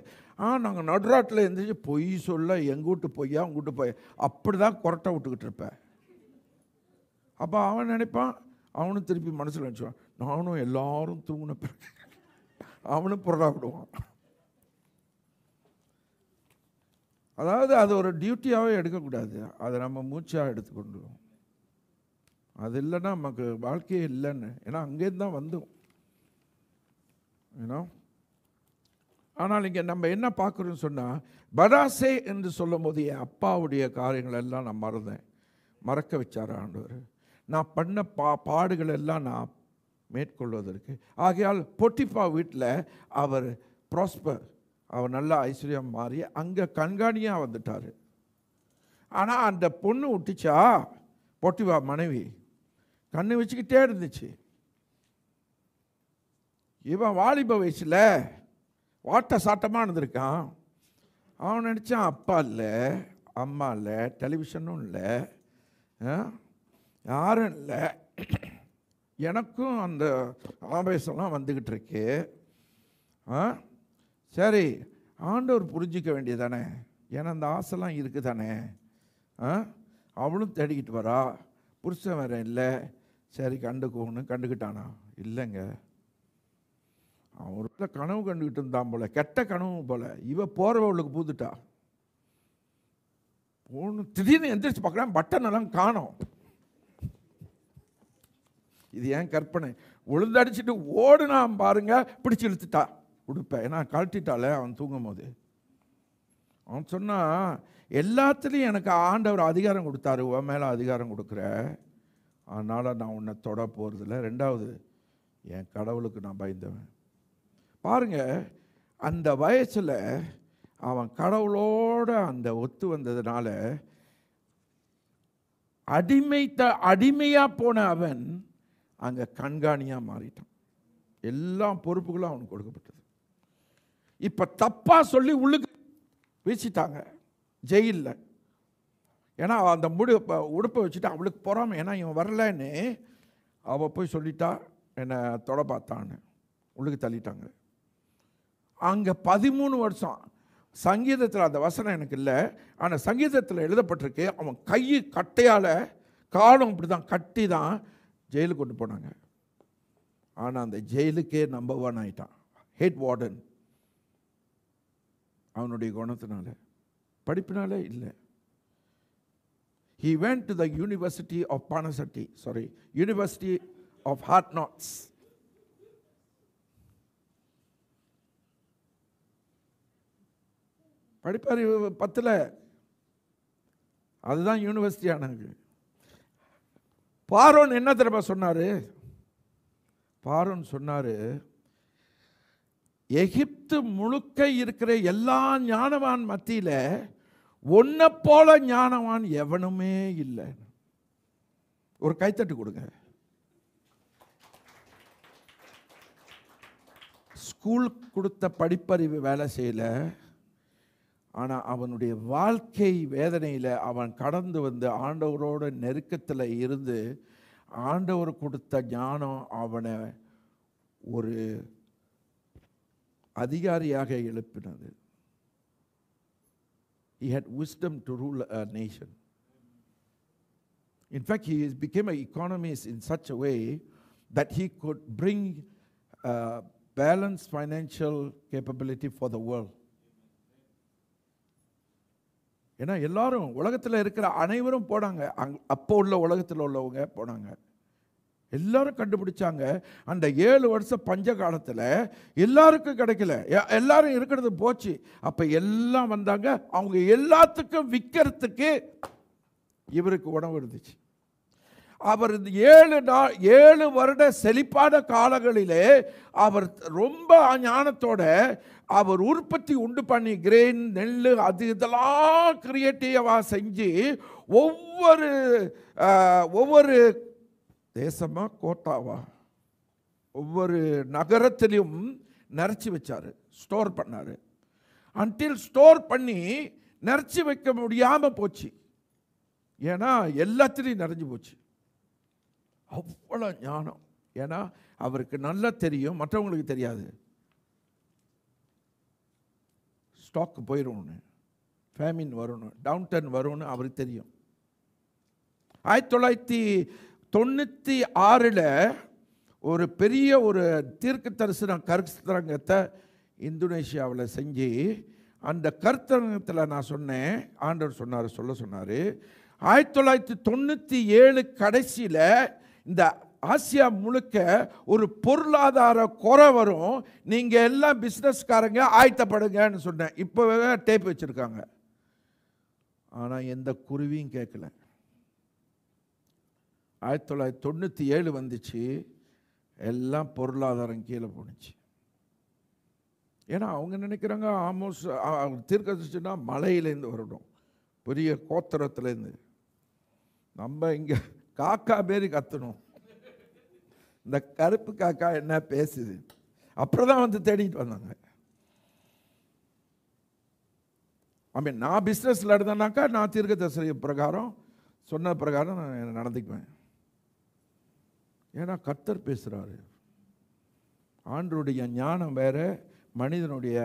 ஆ நாங்கள் நடுராட்டில் எழுந்திரிச்சு பொய் சொல்ல எங்கள் வீட்டு பொய்யா உங்கள் வீட்டு பொய் அப்படி தான் கொரட்டை விட்டுக்கிட்டு இருப்பேன் அப்போ அவன் நினைப்பான் அவனும் திருப்பி மனசில் நினச்சிவான் நானும் எல்லாரும் தூங்கின பிறகு அவனும் புரடா விடுவான் அதாவது அது ஒரு டியூட்டியாகவே எடுக்கக்கூடாது அதை நம்ம மூச்சாக எடுத்துக்கொண்டுருவோம் அது இல்லைன்னா நமக்கு வாழ்க்கையே இல்லைன்னு ஏன்னா அங்கேருந்து தான் வந்தோம் ஏன்னா ஆனால் இங்கே நம்ம என்ன பார்க்குறோன்னு சொன்னால் பராசே என்று சொல்லும் போது என் அப்பாவுடைய காரியங்கள் எல்லாம் நான் மறந்தேன் மறக்க வச்சார் ஆண்டவர் நான் பண்ண பா பாடுகள் எல்லாம் நான் மேற்கொள்வதற்கு ஆகையால் பொட்டிப்பா வீட்டில் அவர் ப்ராஸ்பர் அவர் நல்லா ஐஸ்வர்யம் மாறி அங்கே கண்காணியாக வந்துட்டார் ஆனால் அந்த பொண்ணு விட்டுச்சா பொட்டிவா மனைவி கண்ணு வச்சுக்கிட்டே இருந்துச்சு இவன் வாலிப வயசில் வாட்ட சாட்டமாக இருந்திருக்கான் அவன் நினச்சான் அப்பா இல்லை அம்மா இல்லை டெலிவிஷனும் இல்லை யாரும் இல்லை எனக்கும் அந்த ஆவேசம்லாம் வந்துக்கிட்டு இருக்கு சரி ஆண்டவர் புரிஞ்சிக்க வேண்டியது தானே ஏன்னா அந்த ஆசைலாம் இருக்குது தானே அவளும் தேடிக்கிட்டு வரா புருஷன் வேறு இல்லை சரி கண்டுக்கோன்னு கண்டுக்கிட்டானா இல்லைங்க அவன் கனவு கண்டுக்கிட்டு இருந்தான் போல் கெட்ட கனவு போல் இவ போகிறவளுக்கு பூந்துட்டா ஒன்று திடீர்னு எந்திரிச்சு பார்க்குறேன் பட்டன் எல்லாம் காணும் இது ஏன் கற்பனை உளுந்தடிச்சிட்டு ஓடுனான் பாருங்க பிடிச்சி இழுத்துட்டா உடுப்பேன் ஏன்னா கழட்டிட்டாலே அவன் தூங்கும் போது அவன் சொன்னால் எல்லாத்துலேயும் எனக்கு ஆண்டவர் அதிகாரம் கொடுத்தாரு உன் மேலே அதிகாரம் கொடுக்குற அதனால் நான் உன்னை தொட போகிறதில்ல ரெண்டாவது என் கடவுளுக்கு நான் பயந்தவன் பாருங்கள் அந்த வயசில் அவன் கடவுளோட அந்த ஒத்து வந்ததுனால அடிமைத்த அடிமையாக போன அவன் அங்கே கண்காணியாக மாறிட்டான் எல்லா பொறுப்புகளும் அவனுக்கு கொடுக்கப்பட்டது இப்போ தப்பாக சொல்லி உள்ளுக்கு வீசிட்டாங்க ஜெயிலில் ஏன்னா அந்த முடி உடுப்பை வச்சுட்டு அவளுக்கு பொறாம ஏன்னா இவன் வரலன்னு அவள் போய் சொல்லிட்டா என்னை தொட பார்த்தான்னு உள்ளுக்கு தள்ளிட்டாங்க அங்கே பதிமூணு வருஷம் சங்கீதத்தில் அந்த வசனம் எனக்கு இல்லை ஆனால் சங்கீதத்தில் எழுதப்பட்டிருக்கு அவன் கை கட்டையால் காலம் இப்படி தான் கட்டி தான் ஜெயிலுக்கு கொண்டு போனாங்க ஆனால் அந்த ஜெயிலுக்கே நம்பர் ஒன் ஆயிட்டான் ஹெட் வார்டன் அவனுடைய குணத்தினால படிப்பினாலே இல்லை he went to the university of பானசட்டி sorry university of hard knocks படிப்பறிவு பத்தில் அதுதான் யூனிவர்சிட்டி ஆனாங்க பாரோன் என்ன தெரியுமா சொன்னார் பாரோன் சொன்னார் எகிப்து முழுக்க இருக்கிற எல்லா ஞானவான் மத்தியில் ஒன்றை போல ஞானவான் எவனுமே இல்லை ஒரு கைத்தட்டு கொடுங்க ஸ்கூல் கொடுத்த படிப்பறிவு வேலை செய்யலை ஆனால் அவனுடைய வாழ்க்கை வேதனையில் அவன் கடந்து வந்து ஆண்டவரோட நெருக்கத்தில் இருந்து ஆண்டவர் கொடுத்த ஞானம் அவனை ஒரு அதிகாரியாக எழுப்பினது he had wisdom to rule a nation in fact he is became a economist in such a way that he could bring balance financial capability for the world ஏன்னா எல்லாரும் உலகத்தில் இருக்கிற அனைவரும் போனாங்க அங் அப்போ உள்ள உலகத்தில் உள்ளவங்க போனாங்க எல்லாரும் கண்டுபிடிச்சாங்க அந்த ஏழு வருஷம் பஞ்ச காலத்தில் எல்லாருக்கும் கிடைக்கல எல்லாரும் இருக்கிறது போச்சு அப்போ எல்லாம் வந்தாங்க அவங்க எல்லாத்துக்கும் விற்கிறதுக்கு இவருக்கு உணவு இருந்துச்சு அவர் ஏழு நாள் ஏழு வருட செழிப்பான காலங்களிலே அவர் ரொம்ப ஞானத்தோட அவர் உற்பத்தி உண்டு பண்ணி கிரெயின் நெல் அது இதெல்லாம் கிரியேட்டிவாக செஞ்சு ஒவ்வொரு ஒவ்வொரு தேசமாக கோட்டாவா ஒவ்வொரு நகரத்திலையும் நிறச்சி வச்சார் ஸ்டோர் பண்ணார் அன்டில் ஸ்டோர் பண்ணி நிறச்சி வைக்க முடியாமல் போச்சு ஏன்னா எல்லாத்துலேயும் நிறைஞ்சு போச்சு அவ்வளோ ஞானம் ஏன்னா அவருக்கு நல்லா தெரியும் மற்றவங்களுக்கு தெரியாது ஸ்டாக் போயிடும்னு ஃபேமின் வரணும் டவுன் டர்ன் வரும்னு அவருக்கு தெரியும் ஆயிரத்தி தொள்ளாயிரத்தி தொண்ணூற்றி ஆறில் ஒரு பெரிய ஒரு தீர்க்க தரிசன கருத்தரங்கத்தை இந்தோனேஷியாவில் செஞ்சு அந்த கருத்தரங்கத்தில் நான் சொன்னேன் ஆண்டவர் சொன்னார் சொல்ல சொன்னார் ஆயிரத்தி தொள்ளாயிரத்தி தொண்ணூற்றி ஏழு கடைசியில் இந்த ஆசியா முழுக்க ஒரு பொருளாதார குறை வரும் நீங்கள் எல்லாம் பிஸ்னஸ்காரங்க ஆயத்தப்படுங்கன்னு சொன்னேன் இப்போ டேப் வச்சுருக்காங்க ஆனால் எந்த குருவியும் கேட்கல ஆயிரத்தி தொள்ளாயிரத்தி தொண்ணூற்றி ஏழு வந்துச்சு எல்லாம் பொருளாதாரம் கீழே போணுச்சு ஏன்னா அவங்க நினைக்கிறாங்க ஆமோஸ் தீர்க்கதரிசினா மலையிலேருந்து வரணும் பெரிய கோத்திரத்துலேருந்து நம்ம இங்கே காக்கா மாரி கத்தணும் இந்த கருப்பு காக்கா என்ன பேசுது அப்புறம் தான் வந்து தேடிட்டு வந்தாங்க ஐ நான் பிஸ்னஸில் இருந்தேனாக்கா நான் தீர்க்க தசரி பிரகாரம் சொன்ன பிரகாரம் நான் நடந்துக்குவேன் ஏன்னா கத்தர் பேசுகிறாரு ஆண்டருடைய ஞானம் வேறு மனிதனுடைய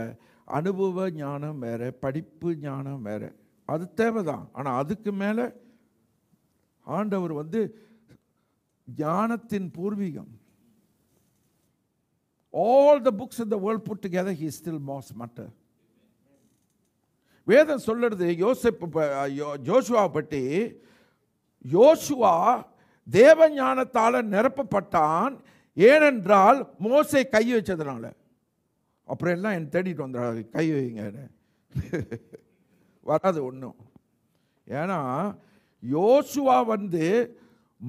அனுபவ ஞானம் வேறு படிப்பு ஞானம் வேறு அது தேவை தான் ஆனால் அதுக்கு மேலே ஆண்டவர் வந்து ஞானத்தின் பூர்வீகம் ஆல் த புக்ஸ் இந்த world put together he still must matter வேதம் சொல்லுறது யோசிப்பு ஜோஷுவா பற்றி யோசுவா தேவ ஞானத்தால் நிரப்பப்பட்டான் ஏனென்றால் மோசை கை வச்சதுனால அப்புறம் எல்லாம் என் தேடிட்டு வந்துடுறாங்க கை வைங்க வராது ஒன்றும் ஏன்னா யோசுவா வந்து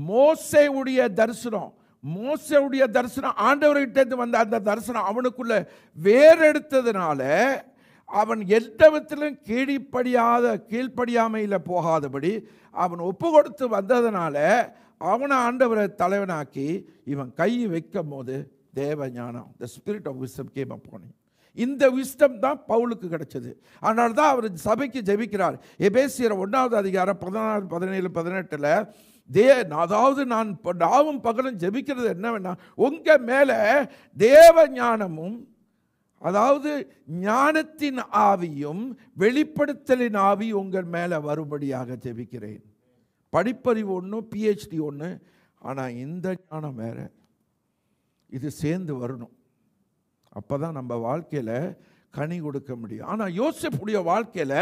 மோசையுடைய தரிசனம் மோசையுடைய தரிசனம் ஆண்டவர்கிட்டேருந்து வந்த அந்த தரிசனம் அவனுக்குள்ள வேறெடுத்ததுனால அவன் எந்த விதத்திலும் கீழிப்படியாத கீழ்ப்படியாமையில் போகாதபடி அவன் ஒப்பு கொடுத்து வந்ததுனால அவனை ஆண்டவரை தலைவனாக்கி இவன் கை வைக்கும் போது தேவ ஞானம் the spirit of wisdom came அப்போனே இந்த விஸ்டம் தான் பவுலுக்கு கிடைச்சது அதனால தான் அவர் சபைக்கு ஜெபிக்கிறார் எபேசியர் ஒன்றாவது அதிகாரம் பதினாறு பதினேழு பதினெட்டில் தே அதாவது நான் நாவும் பகலும் ஜெபிக்கிறது என்ன வேணா உங்கள் மேலே தேவ ஞானமும் அதாவது ஞானத்தின் ஆவியும் வெளிப்படுத்தலின் ஆவி உங்கள் மேலே வரும்படியாக ஜெபிக்கிறேன் படிப்பறிவு ஒன்று பிஹெச்டி ஒன்று ஆனால் இந்த ஞானம் வேறு இது சேர்ந்து வரணும் அப்போ தான் நம்ம வாழ்க்கையில் கனி கொடுக்க முடியும் ஆனால் யோசிப்புடைய வாழ்க்கையில்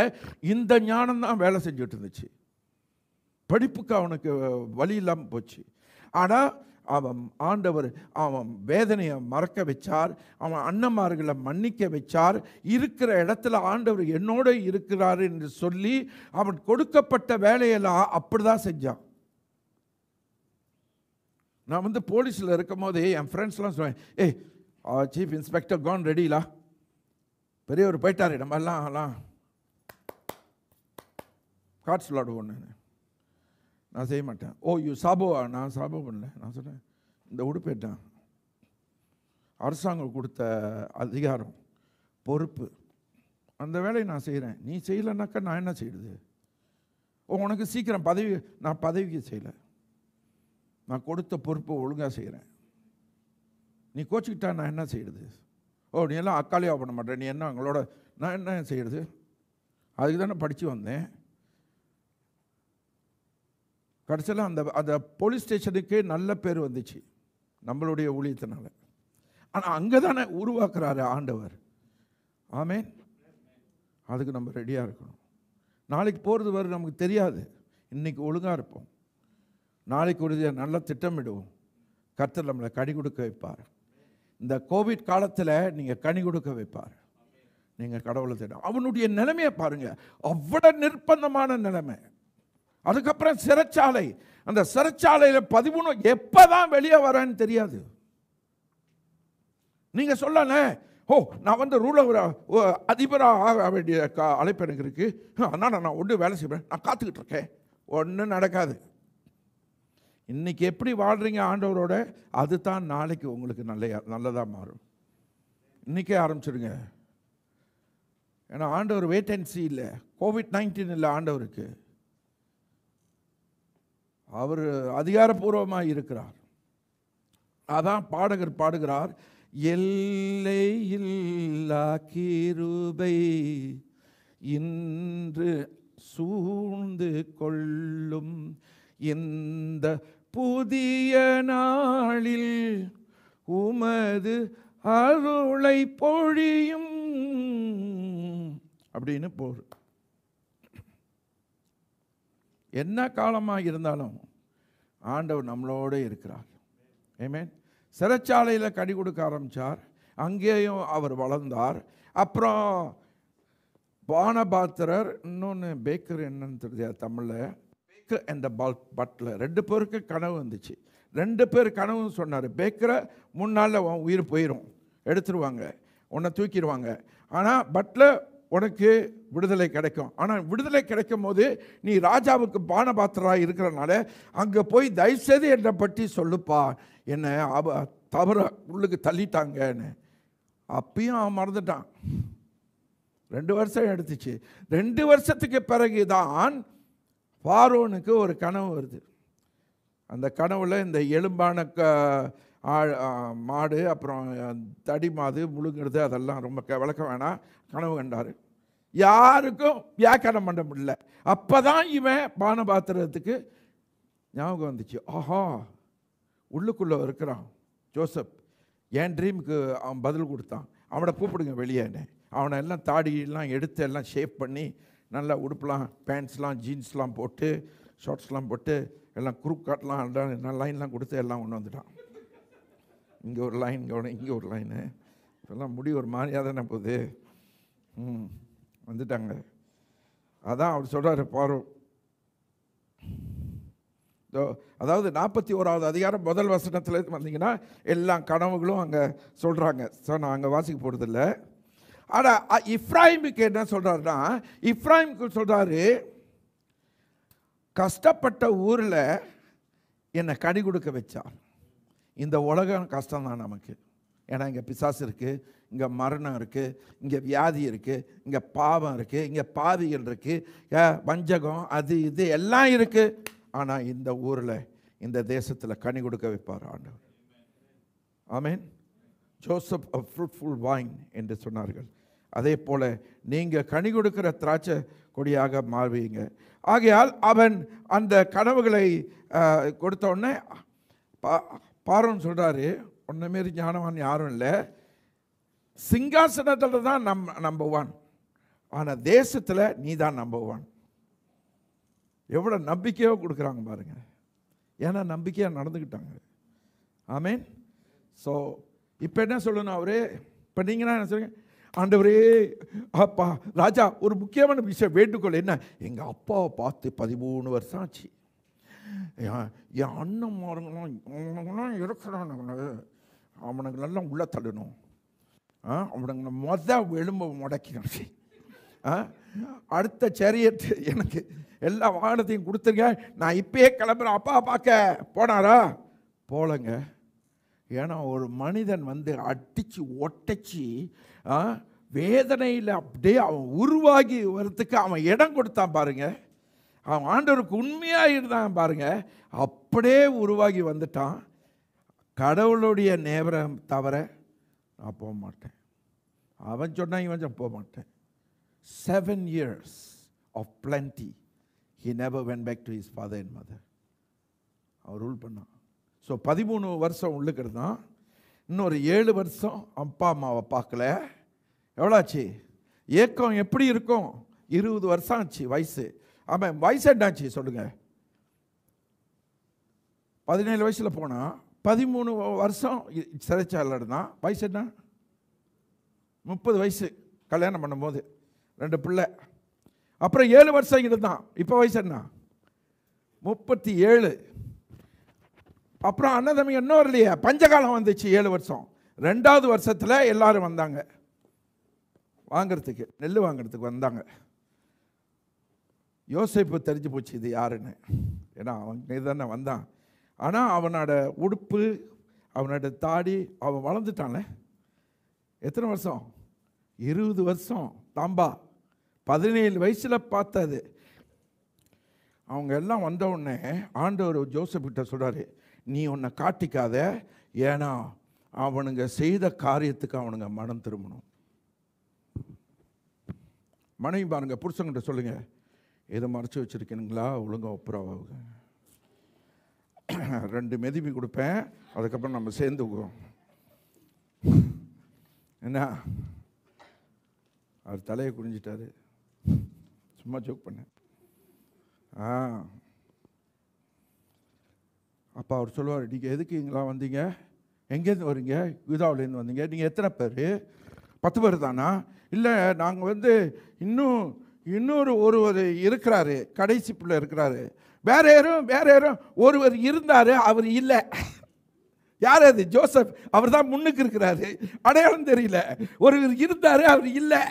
இந்த ஞானம் தான் வேலை செஞ்சுட்டு இருந்துச்சு படிப்புக்கு அவனுக்கு வழி இல்லாமல் போச்சு ஆனால் அவன் ஆண்டவர் அவன் வேதனையை மறக்க வச்சார் அவன் அண்ணம்மார்களை மன்னிக்க வச்சார் இருக்கிற இடத்துல ஆண்டவர் என்னோட இருக்கிறார் என்று சொல்லி அவன் கொடுக்கப்பட்ட வேலையெல்லாம் அப்படி தான் செஞ்சான் நான் வந்து போலீஸில் இருக்கும் போதே என் ஃப்ரெண்ட்ஸ்லாம் சொல்லுவேன் ஏய் சீஃப் இன்ஸ்பெக்டர் கான் ரெடிலா பெரியவர் போயிட்டார் நம்ம எல்லாம் எல்லாம் கார்ட்ஸ் விளாடுவோம் நான் நான் செய்ய மாட்டேன் ஓ யூ சாபோவா நான் சாபோ பண்ணல நான் சொல்கிறேன் இந்த உடுப்பேட்டான் அரசாங்கம் கொடுத்த அதிகாரம் பொறுப்பு அந்த வேலையை நான் செய்கிறேன் நீ செய்யலைனாக்கா நான் என்ன செய்யுது ஓ உனக்கு சீக்கிரம் பதவி நான் பதவிக்கு செய்யலை நான் கொடுத்த பொறுப்பை ஒழுங்காக செய்கிறேன் நீ கோச்சிக்கிட்டா நான் என்ன செய்கிறது ஓ நீ எல்லாம் அக்காலியாக பண்ண மாட்டேன் நீ என்ன அவங்களோட நான் என்ன செய்கிறது அதுக்கு தானே படித்து வந்தேன் கடைசியில் அந்த அந்த போலீஸ் ஸ்டேஷனுக்கே நல்ல பேர் வந்துச்சு நம்மளுடைய ஊழியத்தினால ஆனால் அங்கே தானே உருவாக்குறாரு ஆண்டவர் ஆமேன் அதுக்கு நம்ம ரெடியாக இருக்கணும் நாளைக்கு போகிறது வர நமக்கு தெரியாது இன்றைக்கி ஒழுங்காக இருப்போம் நாளைக்கு உறுதியாக நல்லா திட்டமிடுவோம் கர்த்தர் நம்மளை கடி கொடுக்க வைப்பார் இந்த கோவிட் காலத்தில் நீங்கள் கனி கொடுக்க வைப்பார் நீங்கள் கடவுளை தேடும் அவனுடைய நிலைமையை பாருங்கள் அவ்வளோ நிர்பந்தமான நிலைமை அதுக்கப்புறம் சிறைச்சாலை அந்த சிறைச்சாலையில் பதிமூணு எப்போ தான் வெளியே வரேன்னு தெரியாது நீங்கள் சொல்லலை ஓ நான் வந்து ரூலவராக அதிபராக ஆக வேண்டிய அழைப்பு எனக்கு இருக்குது ஆனால் நான் ஒன்று வேலை செய்வேன் நான் காத்துக்கிட்டு இருக்கேன் ஒன்றும் நடக்காது இன்றைக்கி எப்படி வாழ்கிறீங்க ஆண்டவரோட அது தான் நாளைக்கு உங்களுக்கு நல்ல நல்லதாக மாறும் இன்றைக்கே ஆரம்பிச்சிடுங்க ஏன்னா ஆண்டவர் வேட்டன்சி இல்லை கோவிட் நைன்டீன் இல்லை ஆண்டவருக்கு அவர் அதிகாரபூர்வமாக இருக்கிறார் அதான் பாடகர் பாடுகிறார் எல்லை இல்லா கிருபை இன்று சூழ்ந்து கொள்ளும் எந்த புதிய நாளில் உமது அருளை பொழியும் அப்படின்னு போர் என்ன காலமாக இருந்தாலும் ஆண்டவர் நம்மளோடு இருக்கிறார் ஏமேன் சிறைச்சாலையில் கடி கொடுக்க ஆரம்பித்தார் அங்கேயும் அவர் வளர்ந்தார் அப்புறம் பானபாத்திரர் இன்னொன்று பேக்கர் என்னன்னு தெரியாது தமிழில் பேக்கர் அண்ட் த பால் பட்லர் ரெண்டு பேருக்கு கனவு வந்துச்சு ரெண்டு பேர் கனவுன்னு சொன்னார் பேக்கரை மூணு நாளில் உயிர் போயிடும் எடுத்துருவாங்க உன்னை தூக்கிடுவாங்க ஆனால் பட்லர் உனக்கு விடுதலை கிடைக்கும் ஆனால் விடுதலை கிடைக்கும் போது நீ ராஜாவுக்கு பானபாத்திரா இருக்கிறனால அங்கே போய் தயவுசெய்து என்னை பற்றி சொல்லுப்பா என்னை அவ தவற உள்ளுக்கு தள்ளிட்டாங்கன்னு அப்பயும் அவன் மறந்துட்டான் ரெண்டு வருஷம் எடுத்துச்சு ரெண்டு வருஷத்துக்கு பிறகு தான் ஃபாரோனுக்கு ஒரு கனவு வருது அந்த கனவில் இந்த எலும்பான க மாடு அப்புறம் தடி மாது முழுங்கிறது அதெல்லாம் ரொம்ப க விளக்க வேணாம் கனவு கண்டார் யாருக்கும் வியாக்கரம் பண்ண முடியல அப்போ தான் இவன் பானை பாத்திரத்துக்கு ஞாபகம் வந்துச்சு ஆஹா உள்ளுக்குள்ளே இருக்கிறான் ஜோசப் என் ட்ரீமுக்கு அவன் பதில் கொடுத்தான் அவனை கூப்பிடுங்க வெளியேன்னு அவனை எல்லாம் தாடியெல்லாம் எடுத்து எல்லாம் ஷேப் பண்ணி நல்லா உடுப்பெலாம் பேண்ட்ஸ்லாம் ஜீன்ஸ்லாம் போட்டு ஷார்ட்ஸ்லாம் போட்டு எல்லாம் குரூப் காட்லாம் நான் லைன்லாம் கொடுத்து எல்லாம் ஒன்று வந்துட்டான் இங்கே ஒரு லைன் கவனம் இங்கே ஒரு லைனு இப்போல்லாம் முடி ஒரு மாதிரியாக தானே போகுது ம் வந்துட்டாங்க அதான் அவர் சொல்கிறாரு பாரு அதாவது நாற்பத்தி ஓராவது அதிகாரம் முதல் வசனத்தில் வந்தீங்கன்னா எல்லா கனவுகளும் அங்கே சொல்கிறாங்க ஸோ நான் அங்கே வாசிக்க போகிறதில்ல ஆனால் இப்ராஹிமுக்கு என்ன சொல்கிறாருன்னா இப்ராஹிமுக்கு சொல்கிறாரு கஷ்டப்பட்ட ஊரில் என்னை கனி கொடுக்க வச்சார் இந்த உலகம் கஷ்டம்தான் நமக்கு ஏன்னா இங்கே பிசாசு இருக்குது இங்கே மரணம் இருக்குது இங்கே வியாதி இருக்குது இங்கே பாவம் இருக்குது இங்கே பாவிகள் இருக்குது வஞ்சகம் அது இது எல்லாம் இருக்குது ஆனால் இந்த ஊரில் இந்த தேசத்தில் கனி கொடுக்க வைப்பார் ஆண்டவர் ஆமீன் ஜோசப் அ ஃப்ரூட்ஃபுல் வாயின் என்று சொன்னார்கள் அதே போல் நீங்கள் கனி கொடுக்கிற திராட்சை கொடியாக மாறுவீங்க ஆகையால் அவன் அந்த கனவுகளை கொடுத்த பா பார்வன் சொல்கிறாரு ஒன்றுமாரி ஞானவான் யாரும் இல்லை சிங்காசனத்தில் தான் நம் நம்பர் ஒன் ஆனால் தேசத்தில் நீ தான் நம்பர் ஒன் எவ்வளோ நம்பிக்கையோ கொடுக்குறாங்க பாருங்கள் ஏன்னா நம்பிக்கையாக நடந்துக்கிட்டாங்க ஆமீன் ஸோ இப்போ என்ன சொல்லணும் அவரு இப்போ நீங்கள்னா என்ன சொல்லுங்கள் ஆண்டவரே அப்பா ராஜா ஒரு முக்கியமான விஷயம் வேண்டுகோள் என்ன எங்கள் அப்பாவை பார்த்து பதிமூணு வருஷம் ஆச்சு என் அண்ணன் மாருங்களாம் அவனுங்களாம் இருக்கிறானுங்க அவனுங்களெல்லாம் உள்ளே தள்ளணும் அவனுங்களை மொதல் எலும்பை ஆ அடுத்த சரியட் எனக்கு எல்லா வாகனத்தையும் கொடுத்துருங்க நான் இப்பயே கிளம்புறேன் அப்பா பார்க்க போனாரா போலங்க ஏன்னா ஒரு மனிதன் வந்து அட்டிச்சு ஒட்டச்சி வேதனையில் அப்படியே அவன் உருவாகி வரத்துக்கு அவன் இடம் கொடுத்தான் பாருங்கள் அவன் ஆண்டவருக்கு உண்மையாக இருந்தான் பாருங்கள் அப்படியே உருவாகி வந்துட்டான் கடவுளுடைய நேபரம் தவிர நான் போக மாட்டேன் அவன் சொன்னான் இவன் போக மாட்டேன் seven years of plenty he never went back to his father and mother அவர் ரூல் பண்ணான் ஸோ பதிமூணு வருஷம் உள்ளுக்கிறது தான் இன்னொரு ஏழு வருஷம் அப்பா அம்மாவை பார்க்கல எவ்வளோ ஆச்சு ஏக்கம் எப்படி இருக்கும் இருபது வருஷம் ஆச்சு வயசு ஆமாம் வயசு என்னாச்சு சொல்லுங்கள் பதினேழு வயசில் போனால் பதிமூணு வருஷம் சிறைச்சாலில் தான் வயசு என்ன முப்பது வயசு கல்யாணம் பண்ணும்போது ரெண்டு பிள்ளை அப்புறம் ஏழு வருஷம் இருந்தான் இப்போ வயசு என்ன முப்பத்தி ஏழு அப்புறம் அன்னதமி இன்னும் வரலையே பஞ்சகாலம் வந்துச்சு ஏழு வருஷம் ரெண்டாவது வருஷத்தில் எல்லோரும் வந்தாங்க வாங்கிறதுக்கு நெல் வாங்கிறதுக்கு வந்தாங்க யோசிப்பு தெரிஞ்சு போச்சு இது யாருன்னு ஏன்னா அவன் தானே வந்தான் ஆனால் அவனோட உடுப்பு அவனோட தாடி அவன் வளர்ந்துட்டான்ல எத்தனை வருஷம் இருபது வருஷம் தாம்பா பதினேழு வயசில் பார்த்தது அவங்க எல்லாம் வந்த உடனே ஆண்டவர் ஜோசப் கிட்ட நீ உன்னை காட்டிக்காத ஏன்னா அவனுங்க செய்த காரியத்துக்கு அவனுங்க மனம் திரும்பணும் மனைவி பாருங்க புருஷங்கிட்ட சொல்லுங்க எதை மறைச்சி வச்சுருக்கீங்களா ஒழுங்காக ஒப்புரவாகுங்க <clears throat> ரெண்டு மெதுமி கொடுப்பேன் அதுக்கப்புறம் நம்ம சேர்ந்துக்குவோம் என்ன அவர் தலையை குடிஞ்சிட்டாரு சும்மா ஜோக் பண்ணேன் ஆ அப்போ அவர் சொல்லுவார் நீங்கள் எதுக்கு இங்கெல்லாம் வந்தீங்க எங்கேருந்து வரீங்க யூதாவிலேருந்து வந்தீங்க நீங்கள் எத்தனை பேர் பத்து பேர் தானா இல்லை நாங்கள் வந்து இன்னும் இன்னொரு ஒருவர் இருக்கிறாரு கடைசி பிள்ளை இருக்கிறாரு வேற யாரும் வேற யாரும் ஒருவர் இருந்தார் அவர் இல்லை யார் அது ஜோசப் அவர் தான் முன்னுக்கு இருக்கிறாரு அடையாளம் தெரியல ஒருவர் இருந்தார் அவர் இல்லை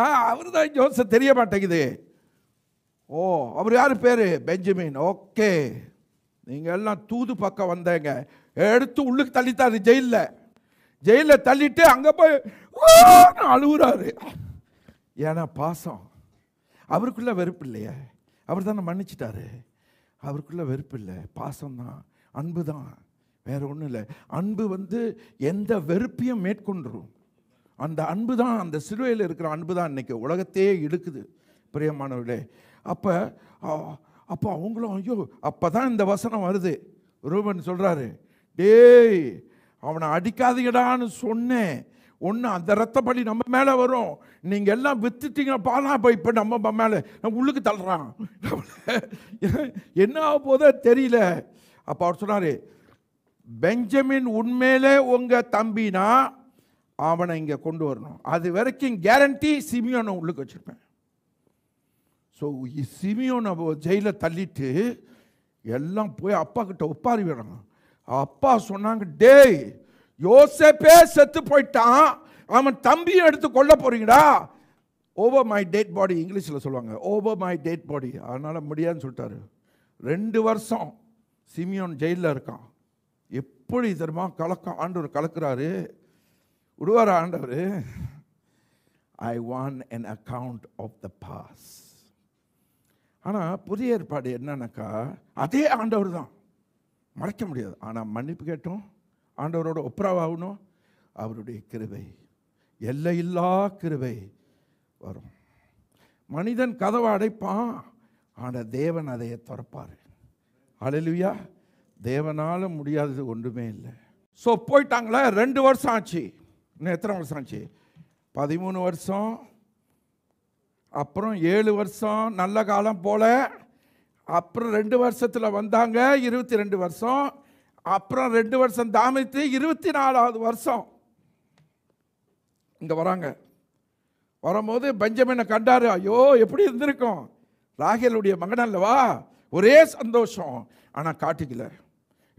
ஆ அவர் தான் ஜோசப் தெரிய மாட்டேங்குது ஓ அவர் யார் பேர் பெஞ்சமின் ஓகே நீங்கள் எல்லாம் தூது பக்கம் வந்தேங்க எடுத்து உள்ளுக்கு தள்ளித்தாரு ஜெயிலில் ஜெயிலில் தள்ளிட்டு அங்கே போய் அழுகுறாரு ஏன்னா பாசம் அவருக்குள்ளே வெறுப்பு இல்லையே அவர் தானே மன்னிச்சிட்டாரு அவருக்குள்ளே வெறுப்பு இல்லை பாசம் தான் அன்பு தான் வேறு ஒன்றும் இல்லை அன்பு வந்து எந்த வெறுப்பையும் மேற்கொண்டுரும் அந்த அன்பு தான் அந்த சிறுவையில் இருக்கிற அன்பு தான் இன்றைக்கி உலகத்தையே இழுக்குது பிரியமானவர்களே அப்போ அப்போ அவங்களும் ஐயோ அப்போ தான் இந்த வசனம் வருது ரூபன் சொல்கிறாரு டேய் அவனை அடிக்காதீங்கடான்னு சொன்னேன் ஒன்று அந்த ரத்தப்படி நம்ம மேலே வரும் நீங்கள் எல்லாம் வித்துட்டீங்க பாலா இப்போ இப்போ நம்ம மேலே நம்ம உள்ளுக்கு தள்ளுறான் <laughs> என்ன ஆக போதோ தெரியல அப்போ அவர் சொன்னார் பெஞ்சமின் உண்மையிலே உங்கள் தம்பினா அவனை இங்கே கொண்டு வரணும் அது வரைக்கும் கேரண்டி சிமியோனை உள்ளுக்கு வச்சுருப்பேன் ஸோ சிமியோனை ஜெயிலில் தள்ளிட்டு எல்லாம் போய் அப்பா கிட்ட ஒப்பாரி விடுறாங்க அப்பா சொன்னாங்க டேய் யோசேப்பே செத்து போயிட்டான் அவன் தம்பியை எடுத்து கொல்ல போறீங்களா ஓவர் மை டேட் பாடி இங்கிலீஷில் சொல்லுவாங்க ஓவர் மை டேட் பாடி அதனால் முடியாதுன்னு சொல்லிட்டாரு ரெண்டு வருஷம் சிமியோன் ஜெயிலில் இருக்கான் எப்படி தெரியுமா கலக்கம் ஆண்டவர் கலக்கிறாரு விடுவார் ஆண்டவர் I want an account of the past ஆனால் புதிய ஏற்பாடு என்னன்னாக்கா அதே ஆண்டவர் தான் மறைக்க முடியாது ஆனால் மன்னிப்பு கேட்டோம் ஆண்டவரோட ஒப்புராவாகணும் அவருடைய கிருவை எல்லையில்லா கிருவை வரும் மனிதன் கதவை அடைப்பான் ஆனால் தேவன் அதை திறப்பார் அழலுவியா தேவனால் முடியாதது ஒன்றுமே இல்லை ஸோ போயிட்டாங்களே ரெண்டு வருஷம் ஆச்சு இன்னும் எத்தனை வருஷம் ஆச்சு பதிமூணு வருஷம் அப்புறம் ஏழு வருஷம் நல்ல காலம் போல் அப்புறம் ரெண்டு வருஷத்தில் வந்தாங்க இருபத்தி ரெண்டு வருஷம் அப்புறம் ரெண்டு வருஷம் தாமித்து இருபத்தி நாலாவது வருஷம் இங்கே வராங்க வரும்போது பெஞ்சமினை கண்டாரு ஐயோ எப்படி இருந்திருக்கும் ராகியலுடைய மகன் அல்லவா ஒரே சந்தோஷம் ஆனால் காட்டிக்கல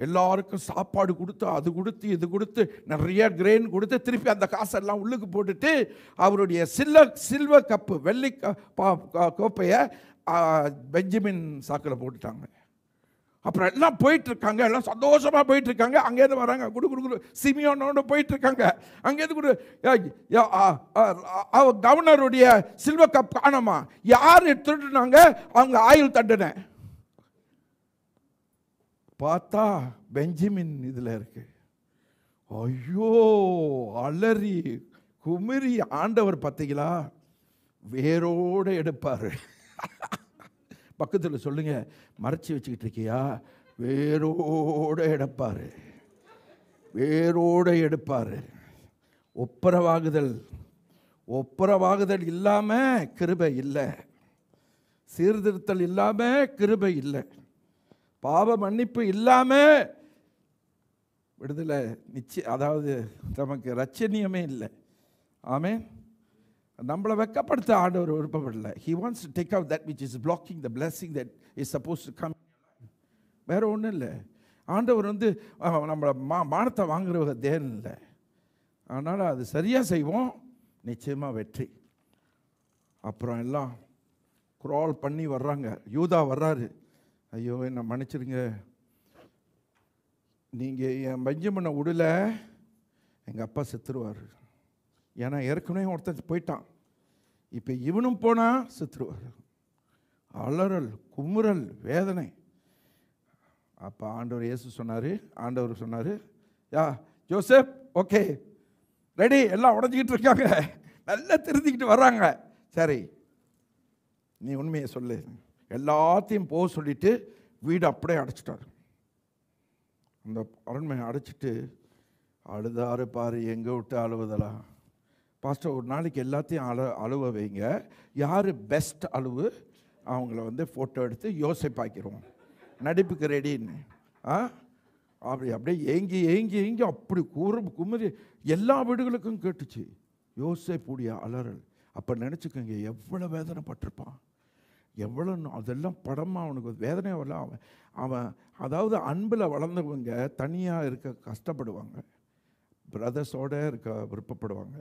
எல்லாருக்கும் சாப்பாடு கொடுத்து அது கொடுத்து இது கொடுத்து நிறைய கிரெயின் கொடுத்து திருப்பி அந்த காசெல்லாம் உள்ளுக்கு போட்டுட்டு அவருடைய சில்ல சில்வ கப்பு வெள்ளி கோப்பையை பெஞ்சமின் சாக்கில் போட்டுட்டாங்க அப்புறம் எல்லாம் போயிட்டுருக்காங்க எல்லாம் சந்தோஷமாக போயிட்டுருக்காங்க அங்கேருந்து வராங்க குடு குடு குடு சிமியோனோட போயிட்டுருக்காங்க அங்கேருந்து குடு கவர்னருடைய சில்வ கப் காணமா யார் திருட்டுனாங்க அவங்க ஆயுள் தண்டுனேன் பார்த்தா பெஞ்சமின் இதில் இருக்கு ஐயோ அலறி குமிரி ஆண்டவர் பார்த்தீங்களா வேரோடு எடுப்பார் பக்கத்தில் சொல்லுங்க மறைச்சி வச்சுக்கிட்டு இருக்கியா வேரோடு எடுப்பார் வேரோடு எடுப்பார் ஒப்புரவாகுதல் ஒப்புரவாகுதல் இல்லாமல் கிருபை இல்லை சீர்திருத்தல் இல்லாமல் கிருபை இல்லை பாவ மன்னிப்பு இல்லாமல் விடுதலை நிச்சயம் அதாவது நமக்கு ரச்சனியமே இல்லை ஆமே நம்மளை வெக்கப்படுத்த ஆண்டவர் விருப்பப்படல he wants to take out that which is blocking the blessing that is suppose to come வேறு ஒன்றும் இல்லை ஆண்டவர் வந்து நம்மளை மா மானத்தை வாங்குறவங்க தேன் இல்லை அதனால் அது சரியாக செய்வோம் நிச்சயமாக வெற்றி அப்புறம் எல்லாம் குரால் பண்ணி வர்றாங்க யூதா வர்றாரு ஐயோ என்னை மன்னிச்சிருங்க நீங்கள் என் பஞ்சமனை விடல எங்கள் அப்பா செத்துருவார் ஏன்னா ஏற்கனவே ஒருத்தன் போயிட்டான் இப்போ இவனும் போனால் செத்துருவார் அலறல் குமுறல் வேதனை அப்போ ஆண்டவர் இயேசு சொன்னார் ஆண்டவர் சொன்னார் யா ஜோசப் ஓகே ரெடி எல்லாம் உடஞ்சிக்கிட்டு இருக்காங்க நல்லா திருந்திக்கிட்டு வர்றாங்க சரி நீ உண்மையை சொல்லு எல்லாத்தையும் போக சொல்லிவிட்டு வீடு அப்படியே அடைச்சிட்டார் அந்த அரண்மையை அடைச்சிட்டு அழுதாரு பாரு எங்கே விட்டு அழுவதெல்லாம் பாஸ்டர் ஒரு நாளைக்கு எல்லாத்தையும் அழ அழுவ வைங்க யார் பெஸ்ட் அழுவு அவங்கள வந்து ஃபோட்டோ எடுத்து யோசிப்பாக்கிடுவோம் நடிப்புக்கு ரெடின்னு ஆ அப்படி அப்படியே ஏங்கி ஏங்கி ஏங்கி அப்படி கூறும் குமரி எல்லா வீடுகளுக்கும் கேட்டுச்சு யோசிப்புடைய அலறல் அப்போ நினச்சிக்கோங்க எவ்வளோ வேதனை எவ்வளோ அதெல்லாம் படமாக அவனுக்கு வேதனையாக வரலாம் அவன் அவன் அதாவது அன்பில் வளர்ந்தவங்க தனியாக இருக்க கஷ்டப்படுவாங்க பிரதர்ஸோடு இருக்க விருப்பப்படுவாங்க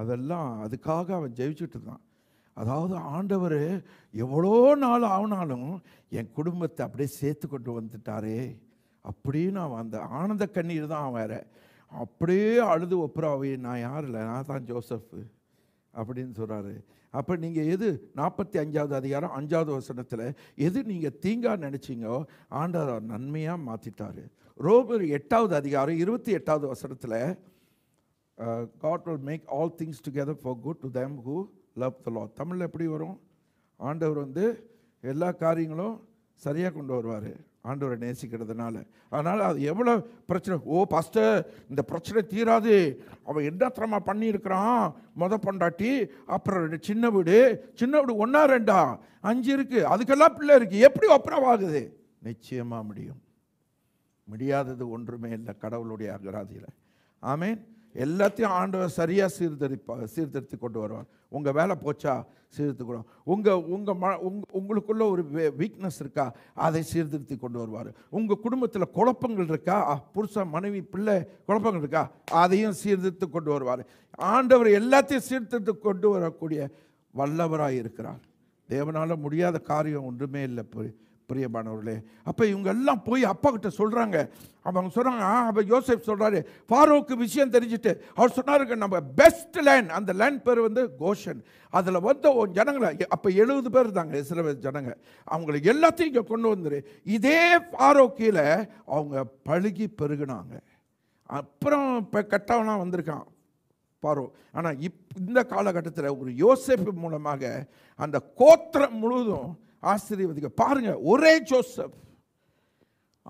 அதெல்லாம் அதுக்காக அவன் ஜெயிச்சுட்டு இருந்தான் அதாவது ஆண்டவர் எவ்வளோ நாள் ஆனாலும் என் குடும்பத்தை அப்படியே சேர்த்து கொண்டு வந்துட்டாரே அப்படின்னு அவன் அந்த ஆனந்த கண்ணீர் தான் அவன் வேற அப்படியே அழுது ஒப்புறாவே நான் யார் இல்லை நான் தான் ஜோசஃபு அப்படின்னு சொல்கிறாரு அப்போ நீங்கள் எது நாற்பத்தி அஞ்சாவது அதிகாரம் அஞ்சாவது வசனத்தில் எது நீங்கள் தீங்காக நினச்சிங்கோ ஆண்டவர் நன்மையாக மாற்றிட்டார் ரோபர் எட்டாவது அதிகாரம் இருபத்தி எட்டாவது வசனத்தில் God will make all things together for good to them who love the Lord தமிழில் எப்படி வரும் ஆண்டவர் வந்து எல்லா காரியங்களும் சரியாக கொண்டு வருவார் ஆண்டவரை நேசிக்கிறதுனால அதனால் அது எவ்வளோ பிரச்சனை ஓ பஸ்ட்டு இந்த பிரச்சனை தீராது அவன் என்னத்திரமா பண்ணியிருக்கிறான் மொத பொண்டாட்டி அப்புறம் சின்ன வீடு சின்ன வீடு ஒன்றா ரெண்டா அஞ்சு இருக்குது அதுக்கெல்லாம் பிள்ளை இருக்குது எப்படி ஆகுது நிச்சயமாக முடியும் முடியாதது ஒன்றுமே இல்லை கடவுளுடைய அகராதியில் ஆமேன் எல்லாத்தையும் ஆண்டவர் சரியாக சீர்திருப்பா சீர்திருத்தி கொண்டு வருவார் உங்கள் வேலை போச்சா சீர்திருத்தி கொண்டு உங்கள் உங்கள் ம உங் உங்களுக்குள்ள ஒரு வே வீக்னஸ் இருக்கா அதை சீர்திருத்தி கொண்டு வருவார் உங்கள் குடும்பத்தில் குழப்பங்கள் இருக்கா புருஷன் மனைவி பிள்ளை குழப்பங்கள் இருக்கா அதையும் சீர்திருத்தி கொண்டு வருவார் ஆண்டவர் எல்லாத்தையும் சீர்திருத்தி கொண்டு வரக்கூடிய வல்லவராக இருக்கிறார் தேவனால் முடியாத காரியம் ஒன்றுமே இல்லை பிரியமானவர்களே அப்போ இவங்க எல்லாம் போய் அப்பா கிட்ட சொல்கிறாங்க அவங்க சொல்கிறாங்க ஆ அப்போ யோசப் சொல்கிறாரு ஃபாரோக்கு விஷயம் தெரிஞ்சுட்டு அவர் சொன்னாருங்க நம்ம பெஸ்ட் லேண்ட் அந்த லேண்ட் பேர் வந்து கோஷன் அதில் வந்த ஜனங்களை அப்போ எழுபது பேர் இருந்தாங்க சில ஜனங்க அவங்கள எல்லாத்தையும் இங்கே கொண்டு வந்துரு இதே ஃபாரோக்கியில் அவங்க பழுகி பெருகினாங்க அப்புறம் இப்போ கெட்டவனாக வந்திருக்கான் பாரோ ஆனால் இப் இந்த காலகட்டத்தில் ஒரு யோசிப்பு மூலமாக அந்த கோத்திரம் முழுவதும் ஆசீர்வதிக்க பாருங்கள் ஒரே ஜோசப்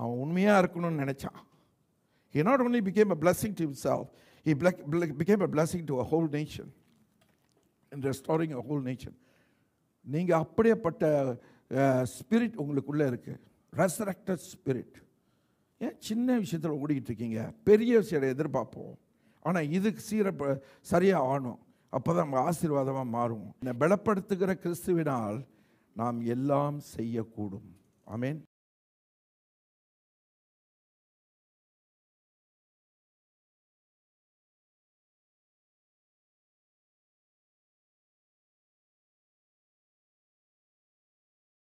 அவன் உண்மையாக இருக்கணும்னு நினச்சான் he not became became a blessing to himself, he became to a whole nation whole nation in restoring a நீங்கள் அப்படியேப்பட்ட ஸ்பிரிட் உங்களுக்குள்ளே இருக்குது ரெசரக்டட் ஸ்பிரிட் ஏன் சின்ன விஷயத்தில் ஓடிக்கிட்டு இருக்கீங்க பெரிய விஷயத்தை எதிர்பார்ப்போம் ஆனால் இதுக்கு சீர சரியாக ஆனும் அப்போ தான் நம்ம ஆசீர்வாதமாக மாறும் இந்த பலப்படுத்துகிற கிறிஸ்துவினால் நாம் எல்லாம் செய்யக்கூடும் ஆமேன்